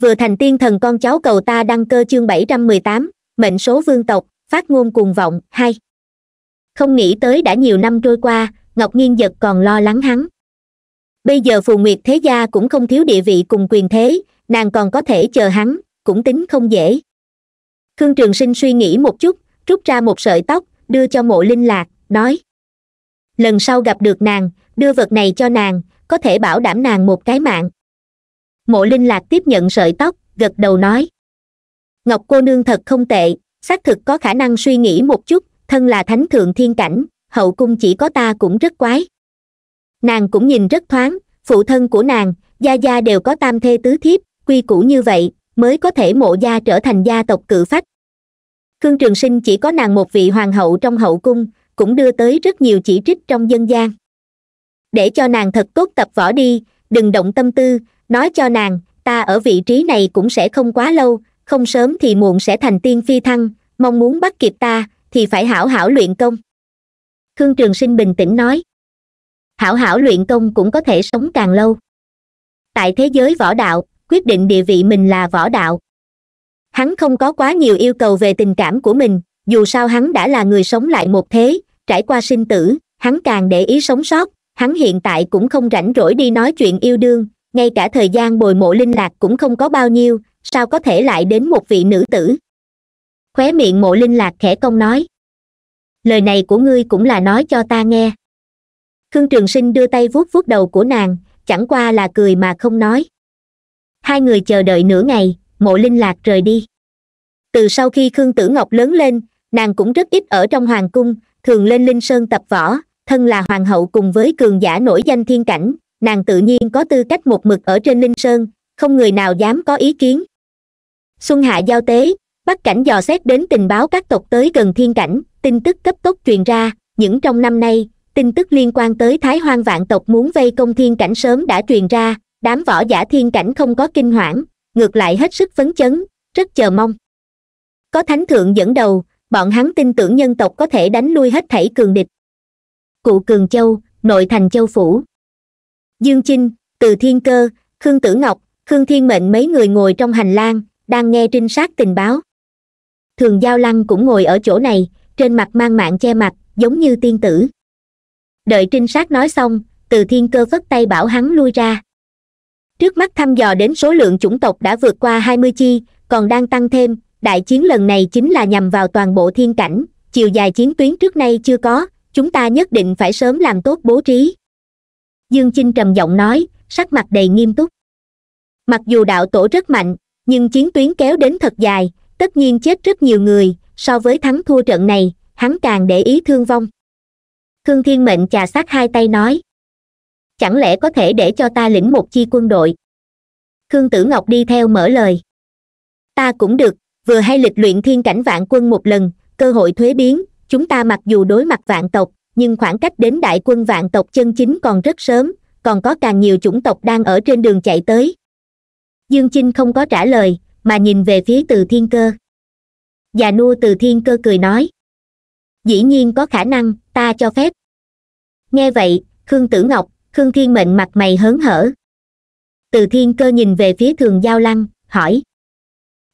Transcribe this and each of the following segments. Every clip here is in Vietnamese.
vừa thành tiên thần con cháu cầu ta đăng cơ chương bảy trăm mười tám mệnh số vương tộc phát ngôn cuồng vọng hai không nghĩ tới đã nhiều năm trôi qua ngọc nghiên giật còn lo lắng hắn bây giờ phù nguyệt thế gia cũng không thiếu địa vị cùng quyền thế nàng còn có thể chờ hắn cũng tính không dễ khương trường sinh suy nghĩ một chút rút ra một sợi tóc đưa cho mộ linh lạc nói lần sau gặp được nàng đưa vật này cho nàng có thể bảo đảm nàng một cái mạng mộ linh lạc tiếp nhận sợi tóc gật đầu nói ngọc cô nương thật không tệ xác thực có khả năng suy nghĩ một chút thân là thánh thượng thiên cảnh hậu cung chỉ có ta cũng rất quái nàng cũng nhìn rất thoáng phụ thân của nàng gia gia đều có tam thê tứ thiếp quy củ như vậy mới có thể mộ gia trở thành gia tộc cự phách khương trường sinh chỉ có nàng một vị hoàng hậu trong hậu cung cũng đưa tới rất nhiều chỉ trích trong dân gian để cho nàng thật tốt tập võ đi đừng động tâm tư nói cho nàng ta ở vị trí này cũng sẽ không quá lâu không sớm thì muộn sẽ thành tiên phi thăng mong muốn bắt kịp ta thì phải hảo hảo luyện công khương trường sinh bình tĩnh nói hảo hảo luyện công cũng có thể sống càng lâu tại thế giới võ đạo quyết định địa vị mình là võ đạo hắn không có quá nhiều yêu cầu về tình cảm của mình dù sao hắn đã là người sống lại một thế trải qua sinh tử hắn càng để ý sống sót hắn hiện tại cũng không rảnh rỗi đi nói chuyện yêu đương ngay cả thời gian bồi mộ linh lạc cũng không có bao nhiêu sao có thể lại đến một vị nữ tử khóe miệng mộ linh lạc khẽ công nói lời này của ngươi cũng là nói cho ta nghe khương trường sinh đưa tay vuốt vuốt đầu của nàng chẳng qua là cười mà không nói hai người chờ đợi nửa ngày mộ linh lạc rời đi từ sau khi khương tử ngọc lớn lên nàng cũng rất ít ở trong hoàng cung thường lên linh sơn tập võ thân là hoàng hậu cùng với cường giả nổi danh thiên cảnh nàng tự nhiên có tư cách một mực ở trên linh sơn không người nào dám có ý kiến xuân hạ giao tế bắc cảnh dò xét đến tình báo các tộc tới gần thiên cảnh tin tức cấp tốc truyền ra những trong năm nay tin tức liên quan tới thái hoang vạn tộc muốn vây công thiên cảnh sớm đã truyền ra đám võ giả thiên cảnh không có kinh hoảng ngược lại hết sức phấn chấn rất chờ mong có thánh thượng dẫn đầu bọn hắn tin tưởng nhân tộc có thể đánh lui hết thảy cường địch cụ cường châu nội thành châu phủ dương chinh từ thiên cơ khương tử ngọc khương thiên mệnh mấy người ngồi trong hành lang đang nghe trinh sát tình báo thường giao lăng cũng ngồi ở chỗ này trên mặt mang mạng che mặt giống như tiên tử đợi trinh sát nói xong từ thiên cơ phất tay bảo hắn lui ra trước mắt thăm dò đến số lượng chủng tộc đã vượt qua hai mươi chi còn đang tăng thêm đại chiến lần này chính là nhằm vào toàn bộ thiên cảnh chiều dài chiến tuyến trước nay chưa có chúng ta nhất định phải sớm làm tốt bố trí dương chinh trầm giọng nói sắc mặt đầy nghiêm túc mặc dù đạo tổ rất mạnh nhưng chiến tuyến kéo đến thật dài tất nhiên chết rất nhiều người so với thắng thua trận này hắn càng để ý thương vong khương thiên mệnh chà sát hai tay nói chẳng lẽ có thể để cho ta lĩnh một chi quân đội khương tử ngọc đi theo mở lời ta cũng được vừa hay lịch luyện thiên cảnh vạn quân một lần cơ hội thuế biến chúng ta mặc dù đối mặt vạn tộc nhưng khoảng cách đến đại quân vạn tộc chân chính còn rất sớm còn có càng nhiều chủng tộc đang ở trên đường chạy tới dương chinh không có trả lời mà nhìn về phía từ thiên cơ già nua từ thiên cơ cười nói dĩ nhiên có khả năng ta cho phép nghe vậy khương tử ngọc khương thiên mệnh mặt mày hớn hở từ thiên cơ nhìn về phía thường giao lăng hỏi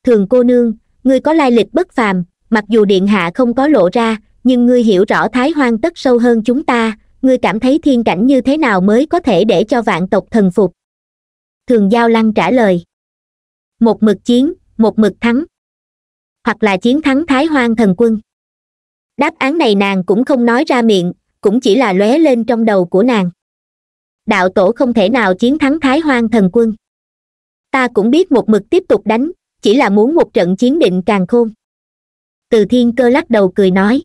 thường cô nương ngươi có lai lịch bất phàm mặc dù điện hạ không có lộ ra nhưng ngươi hiểu rõ thái hoang tất sâu hơn chúng ta ngươi cảm thấy thiên cảnh như thế nào mới có thể để cho vạn tộc thần phục thường giao lăng trả lời một mực chiến một mực thắng hoặc là chiến thắng thái hoang thần quân đáp án này nàng cũng không nói ra miệng cũng chỉ là lóe lên trong đầu của nàng đạo tổ không thể nào chiến thắng thái hoang thần quân ta cũng biết một mực tiếp tục đánh chỉ là muốn một trận chiến định càng khôn từ thiên cơ lắc đầu cười nói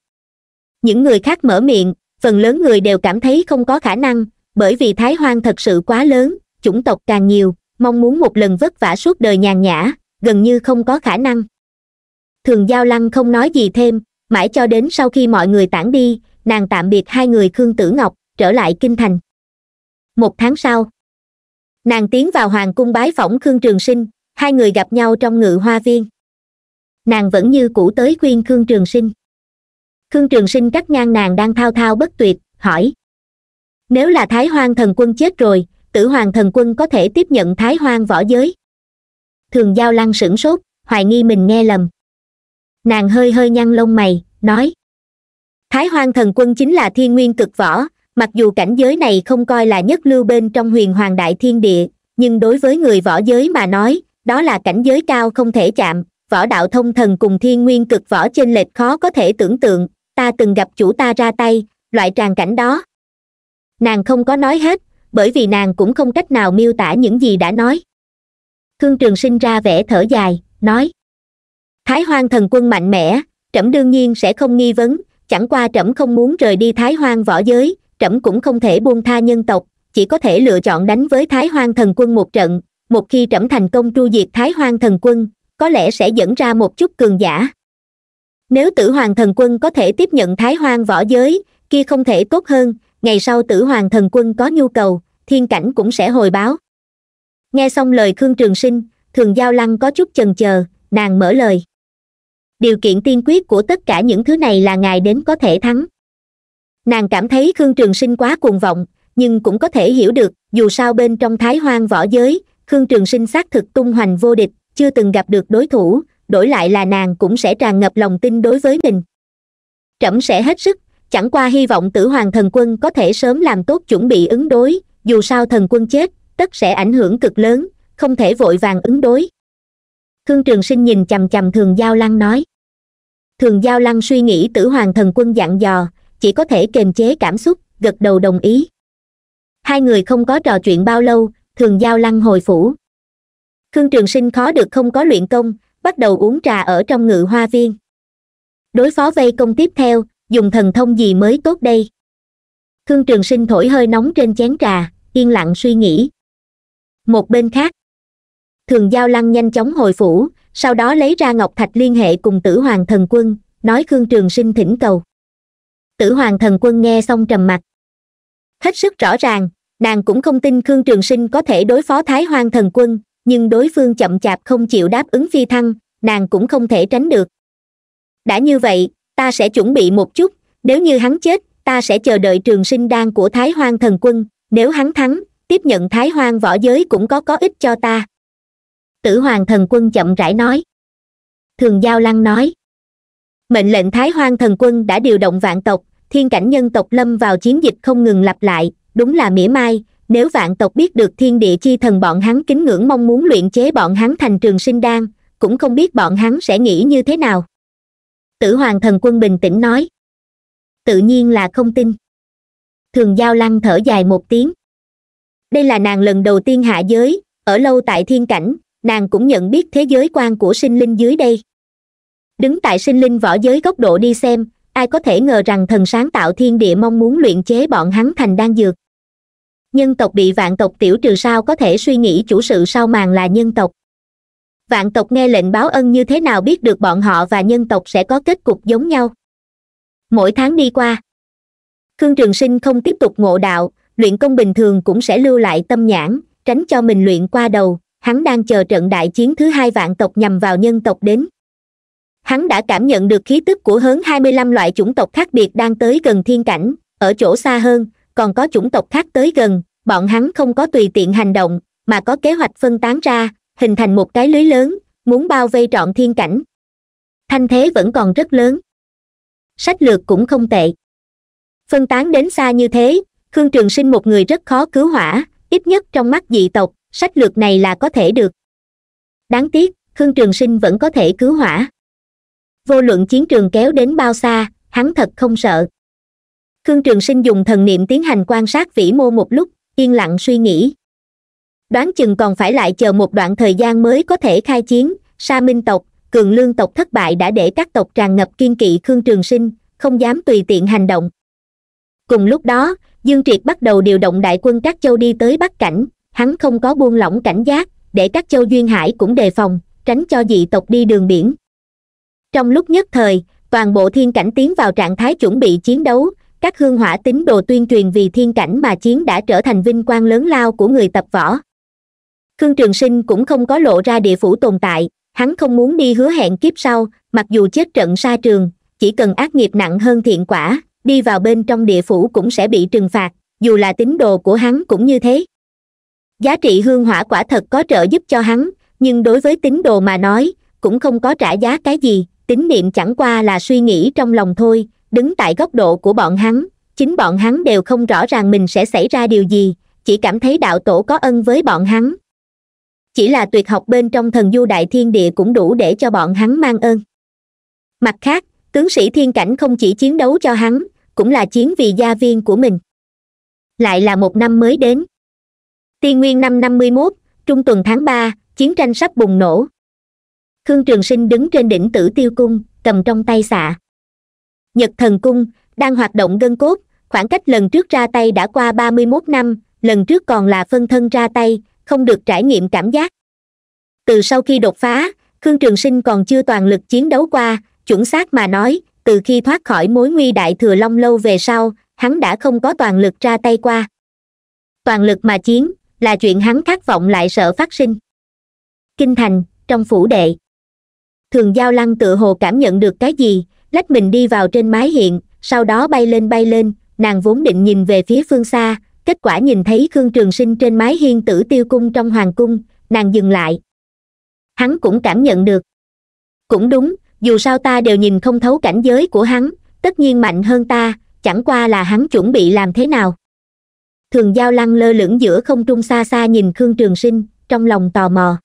những người khác mở miệng phần lớn người đều cảm thấy không có khả năng bởi vì thái hoang thật sự quá lớn chủng tộc càng nhiều mong muốn một lần vất vả suốt đời nhàn nhã gần như không có khả năng thường giao lăng không nói gì thêm mãi cho đến sau khi mọi người tản đi nàng tạm biệt hai người khương tử ngọc trở lại kinh thành một tháng sau nàng tiến vào hoàng cung bái phỏng khương trường sinh hai người gặp nhau trong ngự hoa viên nàng vẫn như cũ tới khuyên khương trường sinh khương trường sinh cắt ngang nàng đang thao thao bất tuyệt hỏi nếu là thái hoang thần quân chết rồi tử hoàng thần quân có thể tiếp nhận thái hoang võ giới thường giao lăng sửng sốt hoài nghi mình nghe lầm nàng hơi hơi nhăn lông mày nói thái hoang thần quân chính là thiên nguyên cực võ mặc dù cảnh giới này không coi là nhất lưu bên trong huyền hoàng đại thiên địa nhưng đối với người võ giới mà nói đó là cảnh giới cao không thể chạm võ đạo thông thần cùng thiên nguyên cực võ trên lệch khó có thể tưởng tượng ta từng gặp chủ ta ra tay loại tràn cảnh đó nàng không có nói hết bởi vì nàng cũng không cách nào miêu tả những gì đã nói khương trường sinh ra vẻ thở dài nói thái hoang thần quân mạnh mẽ trẫm đương nhiên sẽ không nghi vấn chẳng qua trẫm không muốn rời đi thái hoang võ giới trẫm cũng không thể buông tha nhân tộc chỉ có thể lựa chọn đánh với thái hoang thần quân một trận một khi trẫm thành công tru diệt thái hoang thần quân có lẽ sẽ dẫn ra một chút cường giả nếu tử hoàng thần quân có thể tiếp nhận thái hoang võ giới kia không thể tốt hơn ngày sau tử hoàng thần quân có nhu cầu thiên cảnh cũng sẽ hồi báo nghe xong lời khương trường sinh thường giao lăng có chút chần chờ nàng mở lời điều kiện tiên quyết của tất cả những thứ này là ngài đến có thể thắng nàng cảm thấy khương trường sinh quá cuồng vọng nhưng cũng có thể hiểu được dù sao bên trong thái hoang võ giới khương trường sinh xác thực tung hoành vô địch chưa từng gặp được đối thủ đổi lại là nàng cũng sẽ tràn ngập lòng tin đối với mình trẫm sẽ hết sức chẳng qua hy vọng tử hoàng thần quân có thể sớm làm tốt chuẩn bị ứng đối dù sao thần quân chết tất sẽ ảnh hưởng cực lớn không thể vội vàng ứng đối khương trường sinh nhìn chằm chằm thường giao lăng nói thường giao lăng suy nghĩ tử hoàng thần quân dặn dò chỉ có thể kềm chế cảm xúc gật đầu đồng ý hai người không có trò chuyện bao lâu thường giao lăng hồi phủ khương trường sinh khó được không có luyện công bắt đầu uống trà ở trong ngự hoa viên đối phó vây công tiếp theo dùng thần thông gì mới tốt đây khương trường sinh thổi hơi nóng trên chén trà yên lặng suy nghĩ một bên khác thường giao lăng nhanh chóng hồi phủ sau đó lấy ra ngọc thạch liên hệ cùng tử hoàng thần quân nói khương trường sinh thỉnh cầu tử hoàng thần quân nghe xong trầm mặc hết sức rõ ràng nàng cũng không tin khương trường sinh có thể đối phó thái hoàng thần quân nhưng đối phương chậm chạp không chịu đáp ứng phi thăng nàng cũng không thể tránh được đã như vậy ta sẽ chuẩn bị một chút nếu như hắn chết ta sẽ chờ đợi trường sinh đan của thái hoang thần quân nếu hắn thắng tiếp nhận thái hoang võ giới cũng có có ích cho ta tử hoàng thần quân chậm rãi nói thường giao lăng nói mệnh lệnh thái hoang thần quân đã điều động vạn tộc thiên cảnh nhân tộc lâm vào chiến dịch không ngừng lặp lại đúng là mỉa mai nếu vạn tộc biết được thiên địa chi thần bọn hắn kính ngưỡng mong muốn luyện chế bọn hắn thành trường sinh đan cũng không biết bọn hắn sẽ nghĩ như thế nào tử hoàng thần quân bình tĩnh nói tự nhiên là không tin thường giao lăng thở dài một tiếng đây là nàng lần đầu tiên hạ giới ở lâu tại thiên cảnh nàng cũng nhận biết thế giới quan của sinh linh dưới đây đứng tại sinh linh võ giới góc độ đi xem ai có thể ngờ rằng thần sáng tạo thiên địa mong muốn luyện chế bọn hắn thành đan dược nhân tộc bị vạn tộc tiểu trừ sao có thể suy nghĩ chủ sự sau màn là nhân tộc vạn tộc nghe lệnh báo ân như thế nào biết được bọn họ và nhân tộc sẽ có kết cục giống nhau mỗi tháng đi qua khương trường sinh không tiếp tục ngộ đạo luyện công bình thường cũng sẽ lưu lại tâm nhãn tránh cho mình luyện qua đầu hắn đang chờ trận đại chiến thứ hai vạn tộc nhằm vào nhân tộc đến hắn đã cảm nhận được khí tức của hơn hai mươi lăm loại chủng tộc khác biệt đang tới gần thiên cảnh ở chỗ xa hơn còn có chủng tộc khác tới gần bọn hắn không có tùy tiện hành động mà có kế hoạch phân tán ra hình thành một cái lưới lớn muốn bao vây trọn thiên cảnh thanh thế vẫn còn rất lớn sách lược cũng không tệ phân tán đến xa như thế khương trường sinh một người rất khó cứu hỏa ít nhất trong mắt dị tộc sách lược này là có thể được đáng tiếc khương trường sinh vẫn có thể cứu hỏa vô luận chiến trường kéo đến bao xa hắn thật không sợ khương trường sinh dùng thần niệm tiến hành quan sát vĩ mô một lúc yên lặng suy nghĩ đoán chừng còn phải lại chờ một đoạn thời gian mới có thể khai chiến sa minh tộc cường lương tộc thất bại đã để các tộc tràn ngập kiên kỵ khương trường sinh không dám tùy tiện hành động cùng lúc đó dương triệt bắt đầu điều động đại quân các châu đi tới bắc cảnh hắn không có buông lỏng cảnh giác để các châu duyên hải cũng đề phòng tránh cho dị tộc đi đường biển trong lúc nhất thời toàn bộ thiên cảnh tiến vào trạng thái chuẩn bị chiến đấu các hương hỏa tín đồ tuyên truyền vì thiên cảnh mà chiến đã trở thành vinh quang lớn lao của người tập võ khương trường sinh cũng không có lộ ra địa phủ tồn tại hắn không muốn đi hứa hẹn kiếp sau mặc dù chết trận xa trường chỉ cần ác nghiệp nặng hơn thiện quả đi vào bên trong địa phủ cũng sẽ bị trừng phạt dù là tín đồ của hắn cũng như thế giá trị hương hỏa quả thật có trợ giúp cho hắn nhưng đối với tín đồ mà nói cũng không có trả giá cái gì tín niệm chẳng qua là suy nghĩ trong lòng thôi đứng tại góc độ của bọn hắn chính bọn hắn đều không rõ ràng mình sẽ xảy ra điều gì chỉ cảm thấy đạo tổ có ân với bọn hắn chỉ là tuyệt học bên trong thần du đại thiên địa cũng đủ để cho bọn hắn mang ơn mặt khác tướng sĩ thiên cảnh không chỉ chiến đấu cho hắn cũng là chiến vì gia viên của mình lại là một năm mới đến tiên nguyên năm năm mươi mốt trung tuần tháng ba chiến tranh sắp bùng nổ khương trường sinh đứng trên đỉnh tử tiêu cung cầm trong tay xạ nhật thần cung đang hoạt động gân cốt khoảng cách lần trước ra tay đã qua ba mươi mốt năm lần trước còn là phân thân ra tay không được trải nghiệm cảm giác từ sau khi đột phá khương trường sinh còn chưa toàn lực chiến đấu qua chuẩn xác mà nói từ khi thoát khỏi mối nguy đại thừa long lâu về sau hắn đã không có toàn lực ra tay qua toàn lực mà chiến là chuyện hắn khát vọng lại sợ phát sinh kinh thành trong phủ đệ thường giao lăng tự hồ cảm nhận được cái gì lách mình đi vào trên mái hiện sau đó bay lên bay lên nàng vốn định nhìn về phía phương xa kết quả nhìn thấy khương trường sinh trên mái hiên tử tiêu cung trong hoàng cung nàng dừng lại hắn cũng cảm nhận được cũng đúng dù sao ta đều nhìn không thấu cảnh giới của hắn tất nhiên mạnh hơn ta chẳng qua là hắn chuẩn bị làm thế nào thường giao lăng lơ lửng giữa không trung xa xa nhìn khương trường sinh trong lòng tò mò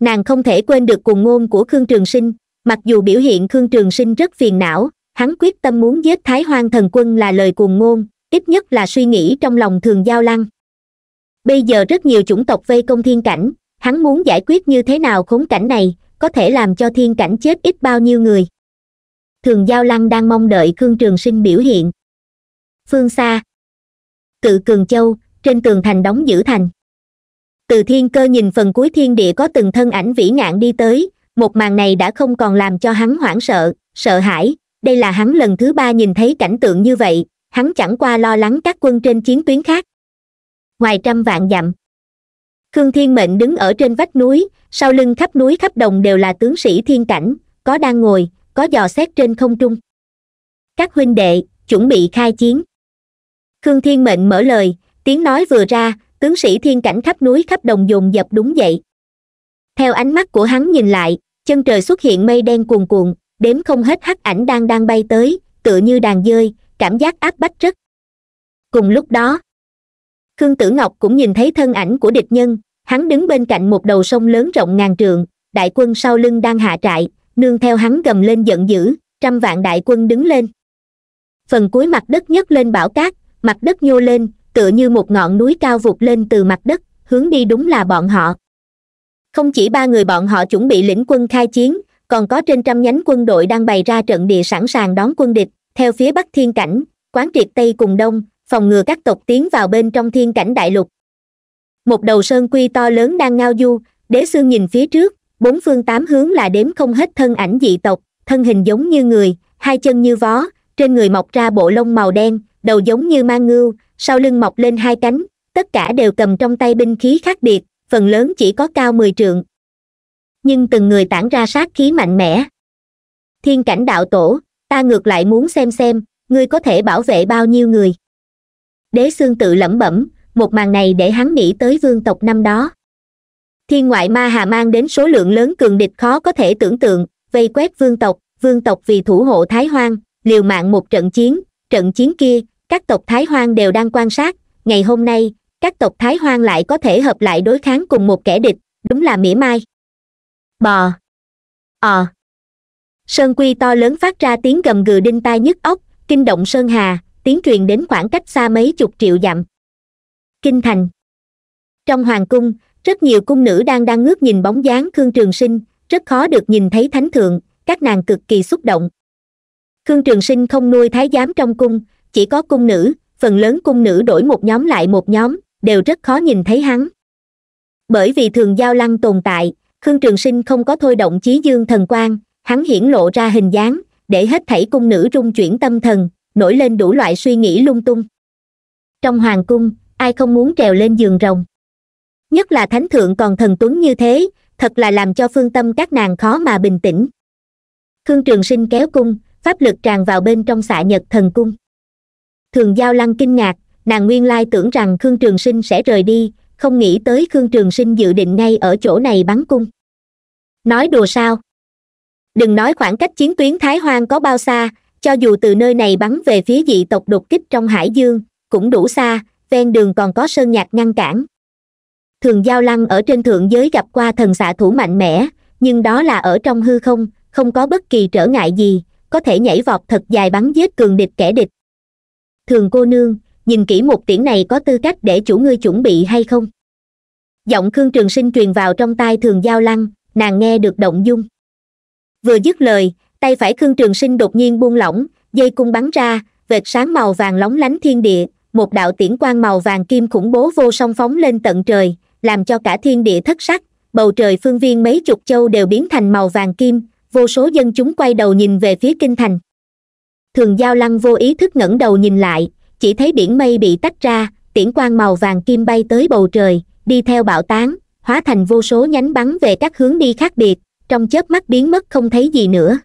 nàng không thể quên được cuồng ngôn của khương trường sinh mặc dù biểu hiện khương trường sinh rất phiền não hắn quyết tâm muốn giết thái hoang thần quân là lời cuồng ngôn ít nhất là suy nghĩ trong lòng thường giao lăng bây giờ rất nhiều chủng tộc vây công thiên cảnh hắn muốn giải quyết như thế nào khốn cảnh này có thể làm cho thiên cảnh chết ít bao nhiêu người thường giao lăng đang mong đợi khương trường sinh biểu hiện phương xa cự cường châu trên tường thành đóng giữ thành từ thiên cơ nhìn phần cuối thiên địa có từng thân ảnh vĩ ngạn đi tới một màn này đã không còn làm cho hắn hoảng sợ sợ hãi đây là hắn lần thứ ba nhìn thấy cảnh tượng như vậy hắn chẳng qua lo lắng các quân trên chiến tuyến khác ngoài trăm vạn dặm khương thiên mệnh đứng ở trên vách núi sau lưng khắp núi khắp đồng đều là tướng sĩ thiên cảnh có đang ngồi có dò xét trên không trung các huynh đệ chuẩn bị khai chiến khương thiên mệnh mở lời tiếng nói vừa ra tướng sĩ thiên cảnh khắp núi khắp đồng dồn dập đúng vậy theo ánh mắt của hắn nhìn lại chân trời xuất hiện mây đen cuồn cuộn đếm không hết hắc ảnh đang đang bay tới tựa như đàn dơi cảm giác áp bách rất cùng lúc đó khương tử ngọc cũng nhìn thấy thân ảnh của địch nhân hắn đứng bên cạnh một đầu sông lớn rộng ngàn trượng đại quân sau lưng đang hạ trại nương theo hắn gầm lên giận dữ trăm vạn đại quân đứng lên phần cuối mặt đất nhấc lên bão cát mặt đất nhô lên tựa như một ngọn núi cao vụt lên từ mặt đất hướng đi đúng là bọn họ không chỉ ba người bọn họ chuẩn bị lĩnh quân khai chiến còn có trên trăm nhánh quân đội đang bày ra trận địa sẵn sàng đón quân địch theo phía bắc thiên cảnh quán triệt tây cùng đông phòng ngừa các tộc tiến vào bên trong thiên cảnh đại lục một đầu sơn quy to lớn đang ngao du đế xương nhìn phía trước bốn phương tám hướng là đếm không hết thân ảnh dị tộc thân hình giống như người hai chân như vó trên người mọc ra bộ lông màu đen đầu giống như mang ngưu sau lưng mọc lên hai cánh tất cả đều cầm trong tay binh khí khác biệt phần lớn chỉ có cao mười trượng nhưng từng người tản ra sát khí mạnh mẽ thiên cảnh đạo tổ ta ngược lại muốn xem xem ngươi có thể bảo vệ bao nhiêu người đế xương tự lẩm bẩm một màn này để hắn nghĩ tới vương tộc năm đó thiên ngoại ma hà mang đến số lượng lớn cường địch khó có thể tưởng tượng vây quét vương tộc vương tộc vì thủ hộ thái hoang liều mạng một trận chiến trận chiến kia các tộc thái hoang đều đang quan sát ngày hôm nay các tộc thái hoang lại có thể hợp lại đối kháng cùng một kẻ địch đúng là mỉa mai bò ờ sơn quy to lớn phát ra tiếng gầm gừ đinh tai nhức óc kinh động sơn hà tiếng truyền đến khoảng cách xa mấy chục triệu dặm kinh thành trong hoàng cung rất nhiều cung nữ đang đang ngước nhìn bóng dáng khương trường sinh rất khó được nhìn thấy thánh thượng các nàng cực kỳ xúc động khương trường sinh không nuôi thái giám trong cung chỉ có cung nữ phần lớn cung nữ đổi một nhóm lại một nhóm đều rất khó nhìn thấy hắn bởi vì thường giao lăng tồn tại khương trường sinh không có thôi động chí dương thần quan hắn hiển lộ ra hình dáng để hết thảy cung nữ rung chuyển tâm thần nổi lên đủ loại suy nghĩ lung tung trong hoàng cung ai không muốn trèo lên giường rồng nhất là thánh thượng còn thần tuấn như thế thật là làm cho phương tâm các nàng khó mà bình tĩnh khương trường sinh kéo cung pháp lực tràn vào bên trong xạ nhật thần cung thường giao lăng kinh ngạc nàng nguyên lai tưởng rằng khương trường sinh sẽ rời đi không nghĩ tới khương trường sinh dự định ngay ở chỗ này bắn cung nói đùa sao đừng nói khoảng cách chiến tuyến thái hoang có bao xa cho dù từ nơi này bắn về phía dị tộc đột kích trong hải dương cũng đủ xa ven đường còn có sơn nhạc ngăn cản thường giao lăng ở trên thượng giới gặp qua thần xạ thủ mạnh mẽ nhưng đó là ở trong hư không không có bất kỳ trở ngại gì có thể nhảy vọt thật dài bắn giết cường địch kẻ địch thường cô nương nhìn kỹ một tiễn này có tư cách để chủ ngươi chuẩn bị hay không giọng khương trường sinh truyền vào trong tai thường giao lăng nàng nghe được động dung vừa dứt lời tay phải khương trường sinh đột nhiên buông lỏng dây cung bắn ra vệt sáng màu vàng lóng lánh thiên địa một đạo tiễn quang màu vàng kim khủng bố vô song phóng lên tận trời làm cho cả thiên địa thất sắc bầu trời phương viên mấy chục châu đều biến thành màu vàng kim vô số dân chúng quay đầu nhìn về phía kinh thành thường giao lăng vô ý thức ngẩng đầu nhìn lại chỉ thấy biển mây bị tách ra tiễn quang màu vàng kim bay tới bầu trời đi theo bão tán hóa thành vô số nhánh bắn về các hướng đi khác biệt trong chớp mắt biến mất không thấy gì nữa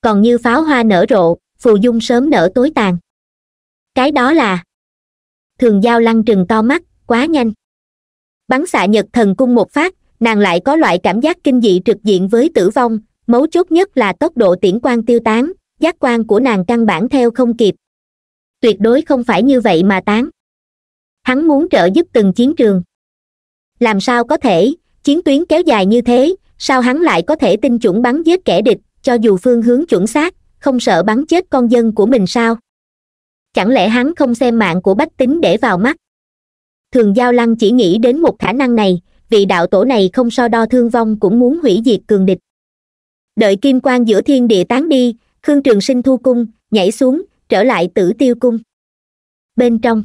còn như pháo hoa nở rộ phù dung sớm nở tối tàn cái đó là thường giao lăng trừng to mắt quá nhanh bắn xạ nhật thần cung một phát nàng lại có loại cảm giác kinh dị trực diện với tử vong mấu chốt nhất là tốc độ tiễn quang tiêu tán giác quan của nàng căn bản theo không kịp tuyệt đối không phải như vậy mà tán hắn muốn trợ giúp từng chiến trường làm sao có thể chiến tuyến kéo dài như thế sao hắn lại có thể tin chuẩn bắn giết kẻ địch cho dù phương hướng chuẩn xác không sợ bắn chết con dân của mình sao chẳng lẽ hắn không xem mạng của bách tính để vào mắt thường giao lăng chỉ nghĩ đến một khả năng này vị đạo tổ này không so đo thương vong cũng muốn hủy diệt cường địch đợi kim quan giữa thiên địa tán đi khương trường sinh thu cung nhảy xuống trở lại tử tiêu cung bên trong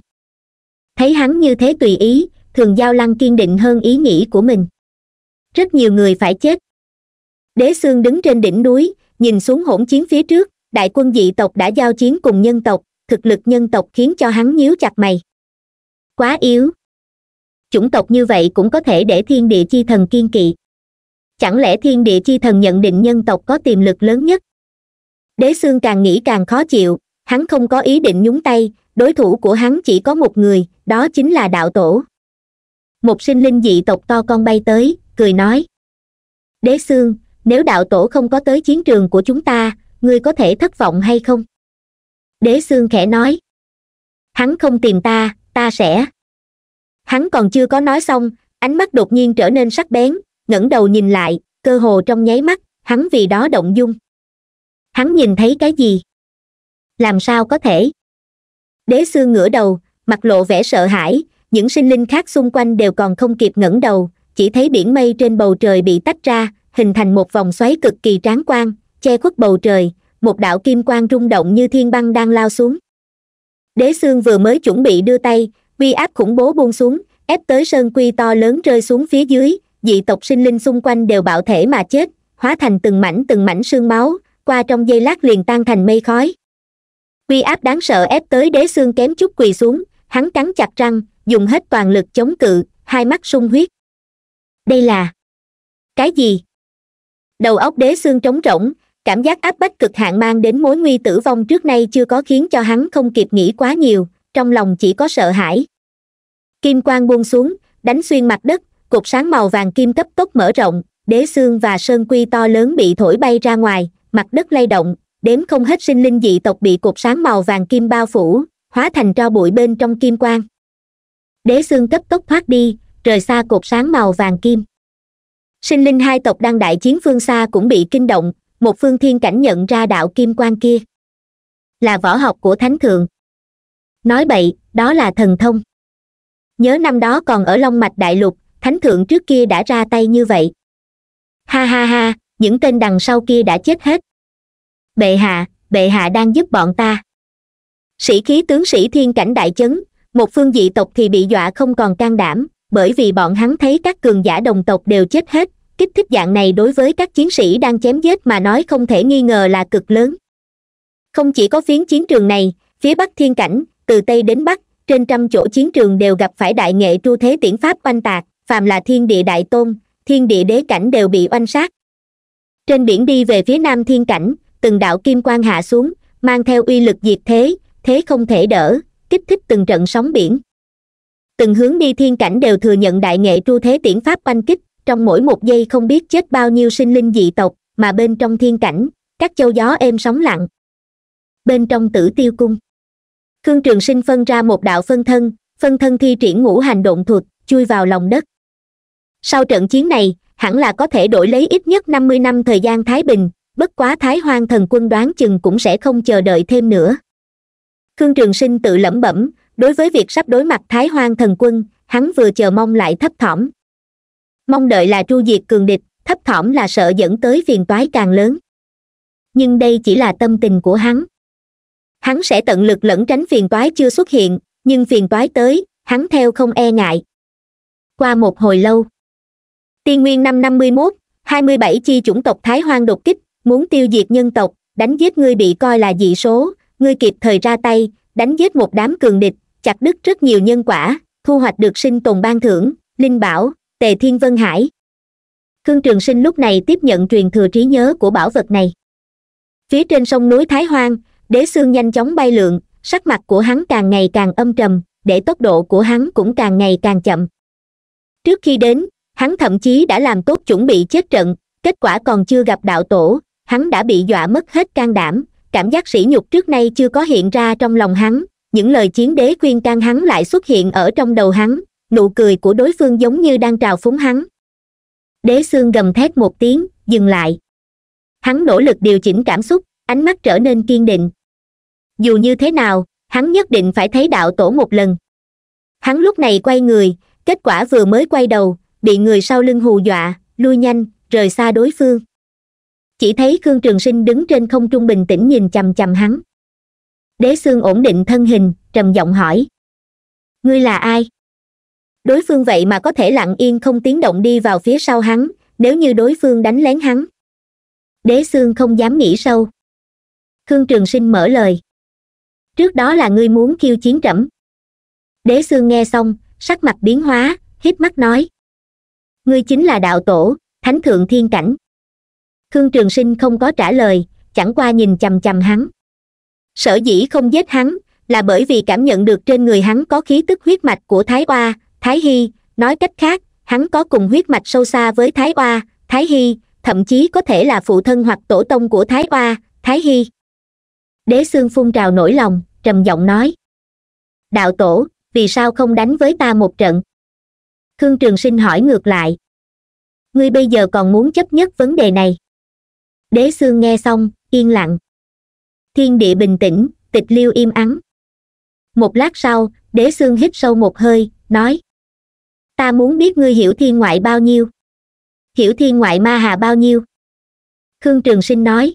thấy hắn như thế tùy ý thường giao lăng kiên định hơn ý nghĩ của mình rất nhiều người phải chết đế xương đứng trên đỉnh núi nhìn xuống hỗn chiến phía trước đại quân dị tộc đã giao chiến cùng nhân tộc thực lực nhân tộc khiến cho hắn nhíu chặt mày quá yếu chủng tộc như vậy cũng có thể để thiên địa chi thần kiên kỵ chẳng lẽ thiên địa chi thần nhận định nhân tộc có tiềm lực lớn nhất đế xương càng nghĩ càng khó chịu hắn không có ý định nhúng tay đối thủ của hắn chỉ có một người đó chính là đạo tổ một sinh linh dị tộc to con bay tới cười nói đế xương nếu đạo tổ không có tới chiến trường của chúng ta ngươi có thể thất vọng hay không đế xương khẽ nói hắn không tìm ta ta sẽ hắn còn chưa có nói xong ánh mắt đột nhiên trở nên sắc bén ngẩng đầu nhìn lại cơ hồ trong nháy mắt hắn vì đó động dung hắn nhìn thấy cái gì làm sao có thể đế xương ngửa đầu mặt lộ vẻ sợ hãi những sinh linh khác xung quanh đều còn không kịp ngẩng đầu chỉ thấy biển mây trên bầu trời bị tách ra hình thành một vòng xoáy cực kỳ tráng quan che khuất bầu trời một đạo kim quang rung động như thiên băng đang lao xuống đế xương vừa mới chuẩn bị đưa tay uy áp khủng bố buông xuống ép tới sơn quy to lớn rơi xuống phía dưới dị tộc sinh linh xung quanh đều bạo thể mà chết hóa thành từng mảnh từng mảnh sương máu qua trong giây lát liền tan thành mây khói Quy áp đáng sợ ép tới đế xương kém chút quỳ xuống hắn cắn chặt răng dùng hết toàn lực chống cự hai mắt sung huyết đây là cái gì đầu óc đế xương trống rỗng cảm giác áp bách cực hạn mang đến mối nguy tử vong trước nay chưa có khiến cho hắn không kịp nghĩ quá nhiều trong lòng chỉ có sợ hãi kim quang buông xuống đánh xuyên mặt đất cục sáng màu vàng kim cấp tốc mở rộng đế xương và sơn quy to lớn bị thổi bay ra ngoài mặt đất lay động đếm không hết sinh linh dị tộc bị cột sáng màu vàng kim bao phủ hóa thành tro bụi bên trong kim quang đế xương cấp tốc thoát đi rời xa cột sáng màu vàng kim sinh linh hai tộc đang đại chiến phương xa cũng bị kinh động một phương thiên cảnh nhận ra đạo kim quang kia là võ học của thánh thượng nói bậy đó là thần thông nhớ năm đó còn ở long mạch đại lục thánh thượng trước kia đã ra tay như vậy ha ha ha những tên đằng sau kia đã chết hết bệ hạ bệ hạ đang giúp bọn ta sĩ khí tướng sĩ thiên cảnh đại chấn một phương dị tộc thì bị dọa không còn can đảm bởi vì bọn hắn thấy các cường giả đồng tộc đều chết hết kích thích dạng này đối với các chiến sĩ đang chém giết mà nói không thể nghi ngờ là cực lớn không chỉ có phiến chiến trường này phía bắc thiên cảnh từ tây đến bắc trên trăm chỗ chiến trường đều gặp phải đại nghệ tru thế tiễn pháp oanh tạc phàm là thiên địa đại tôn thiên địa đế cảnh đều bị oanh sát trên biển đi về phía nam thiên cảnh từng đạo kim quan hạ xuống mang theo uy lực diệt thế thế không thể đỡ kích thích từng trận sóng biển từng hướng đi thiên cảnh đều thừa nhận đại nghệ tru thế tiễn pháp oanh kích trong mỗi một giây không biết chết bao nhiêu sinh linh dị tộc mà bên trong thiên cảnh các châu gió êm sóng lặng bên trong tử tiêu cung khương trường sinh phân ra một đạo phân thân phân thân thi triển ngũ hành động thuật chui vào lòng đất sau trận chiến này hẳn là có thể đổi lấy ít nhất năm mươi năm thời gian thái bình bất quá thái hoang thần quân đoán chừng cũng sẽ không chờ đợi thêm nữa khương trường sinh tự lẩm bẩm đối với việc sắp đối mặt thái hoang thần quân hắn vừa chờ mong lại thấp thỏm mong đợi là tru diệt cường địch thấp thỏm là sợ dẫn tới phiền toái càng lớn nhưng đây chỉ là tâm tình của hắn hắn sẽ tận lực lẩn tránh phiền toái chưa xuất hiện nhưng phiền toái tới hắn theo không e ngại qua một hồi lâu tiên nguyên năm năm mươi mốt hai mươi bảy chi chủng tộc thái hoang đột kích muốn tiêu diệt nhân tộc đánh giết ngươi bị coi là dị số ngươi kịp thời ra tay đánh giết một đám cường địch chặt đứt rất nhiều nhân quả thu hoạch được sinh tồn ban thưởng linh bảo tề thiên vân hải khương trường sinh lúc này tiếp nhận truyền thừa trí nhớ của bảo vật này phía trên sông núi thái hoang đế xương nhanh chóng bay lượn sắc mặt của hắn càng ngày càng âm trầm để tốc độ của hắn cũng càng ngày càng chậm trước khi đến hắn thậm chí đã làm tốt chuẩn bị chết trận kết quả còn chưa gặp đạo tổ hắn đã bị dọa mất hết can đảm cảm giác sỉ nhục trước nay chưa có hiện ra trong lòng hắn những lời chiến đế khuyên can hắn lại xuất hiện ở trong đầu hắn nụ cười của đối phương giống như đang trào phúng hắn đế xương gầm thét một tiếng dừng lại hắn nỗ lực điều chỉnh cảm xúc ánh mắt trở nên kiên định dù như thế nào hắn nhất định phải thấy đạo tổ một lần hắn lúc này quay người kết quả vừa mới quay đầu bị người sau lưng hù dọa lui nhanh rời xa đối phương chỉ thấy khương trường sinh đứng trên không trung bình tĩnh nhìn chằm chằm hắn đế xương ổn định thân hình trầm giọng hỏi ngươi là ai đối phương vậy mà có thể lặng yên không tiếng động đi vào phía sau hắn nếu như đối phương đánh lén hắn đế xương không dám nghĩ sâu khương trường sinh mở lời trước đó là ngươi muốn khiêu chiến trẫm đế xương nghe xong sắc mặt biến hóa hít mắt nói ngươi chính là đạo tổ thánh thượng thiên cảnh khương trường sinh không có trả lời chẳng qua nhìn chằm chằm hắn sở dĩ không giết hắn là bởi vì cảm nhận được trên người hắn có khí tức huyết mạch của thái oa thái hy nói cách khác hắn có cùng huyết mạch sâu xa với thái oa thái hy thậm chí có thể là phụ thân hoặc tổ tông của thái oa thái hy đế Sương phun trào nổi lòng trầm giọng nói đạo tổ vì sao không đánh với ta một trận khương trường sinh hỏi ngược lại ngươi bây giờ còn muốn chấp nhất vấn đề này đế xương nghe xong yên lặng thiên địa bình tĩnh tịch liêu im ắng một lát sau đế xương hít sâu một hơi nói ta muốn biết ngươi hiểu thiên ngoại bao nhiêu hiểu thiên ngoại ma hà bao nhiêu khương trường sinh nói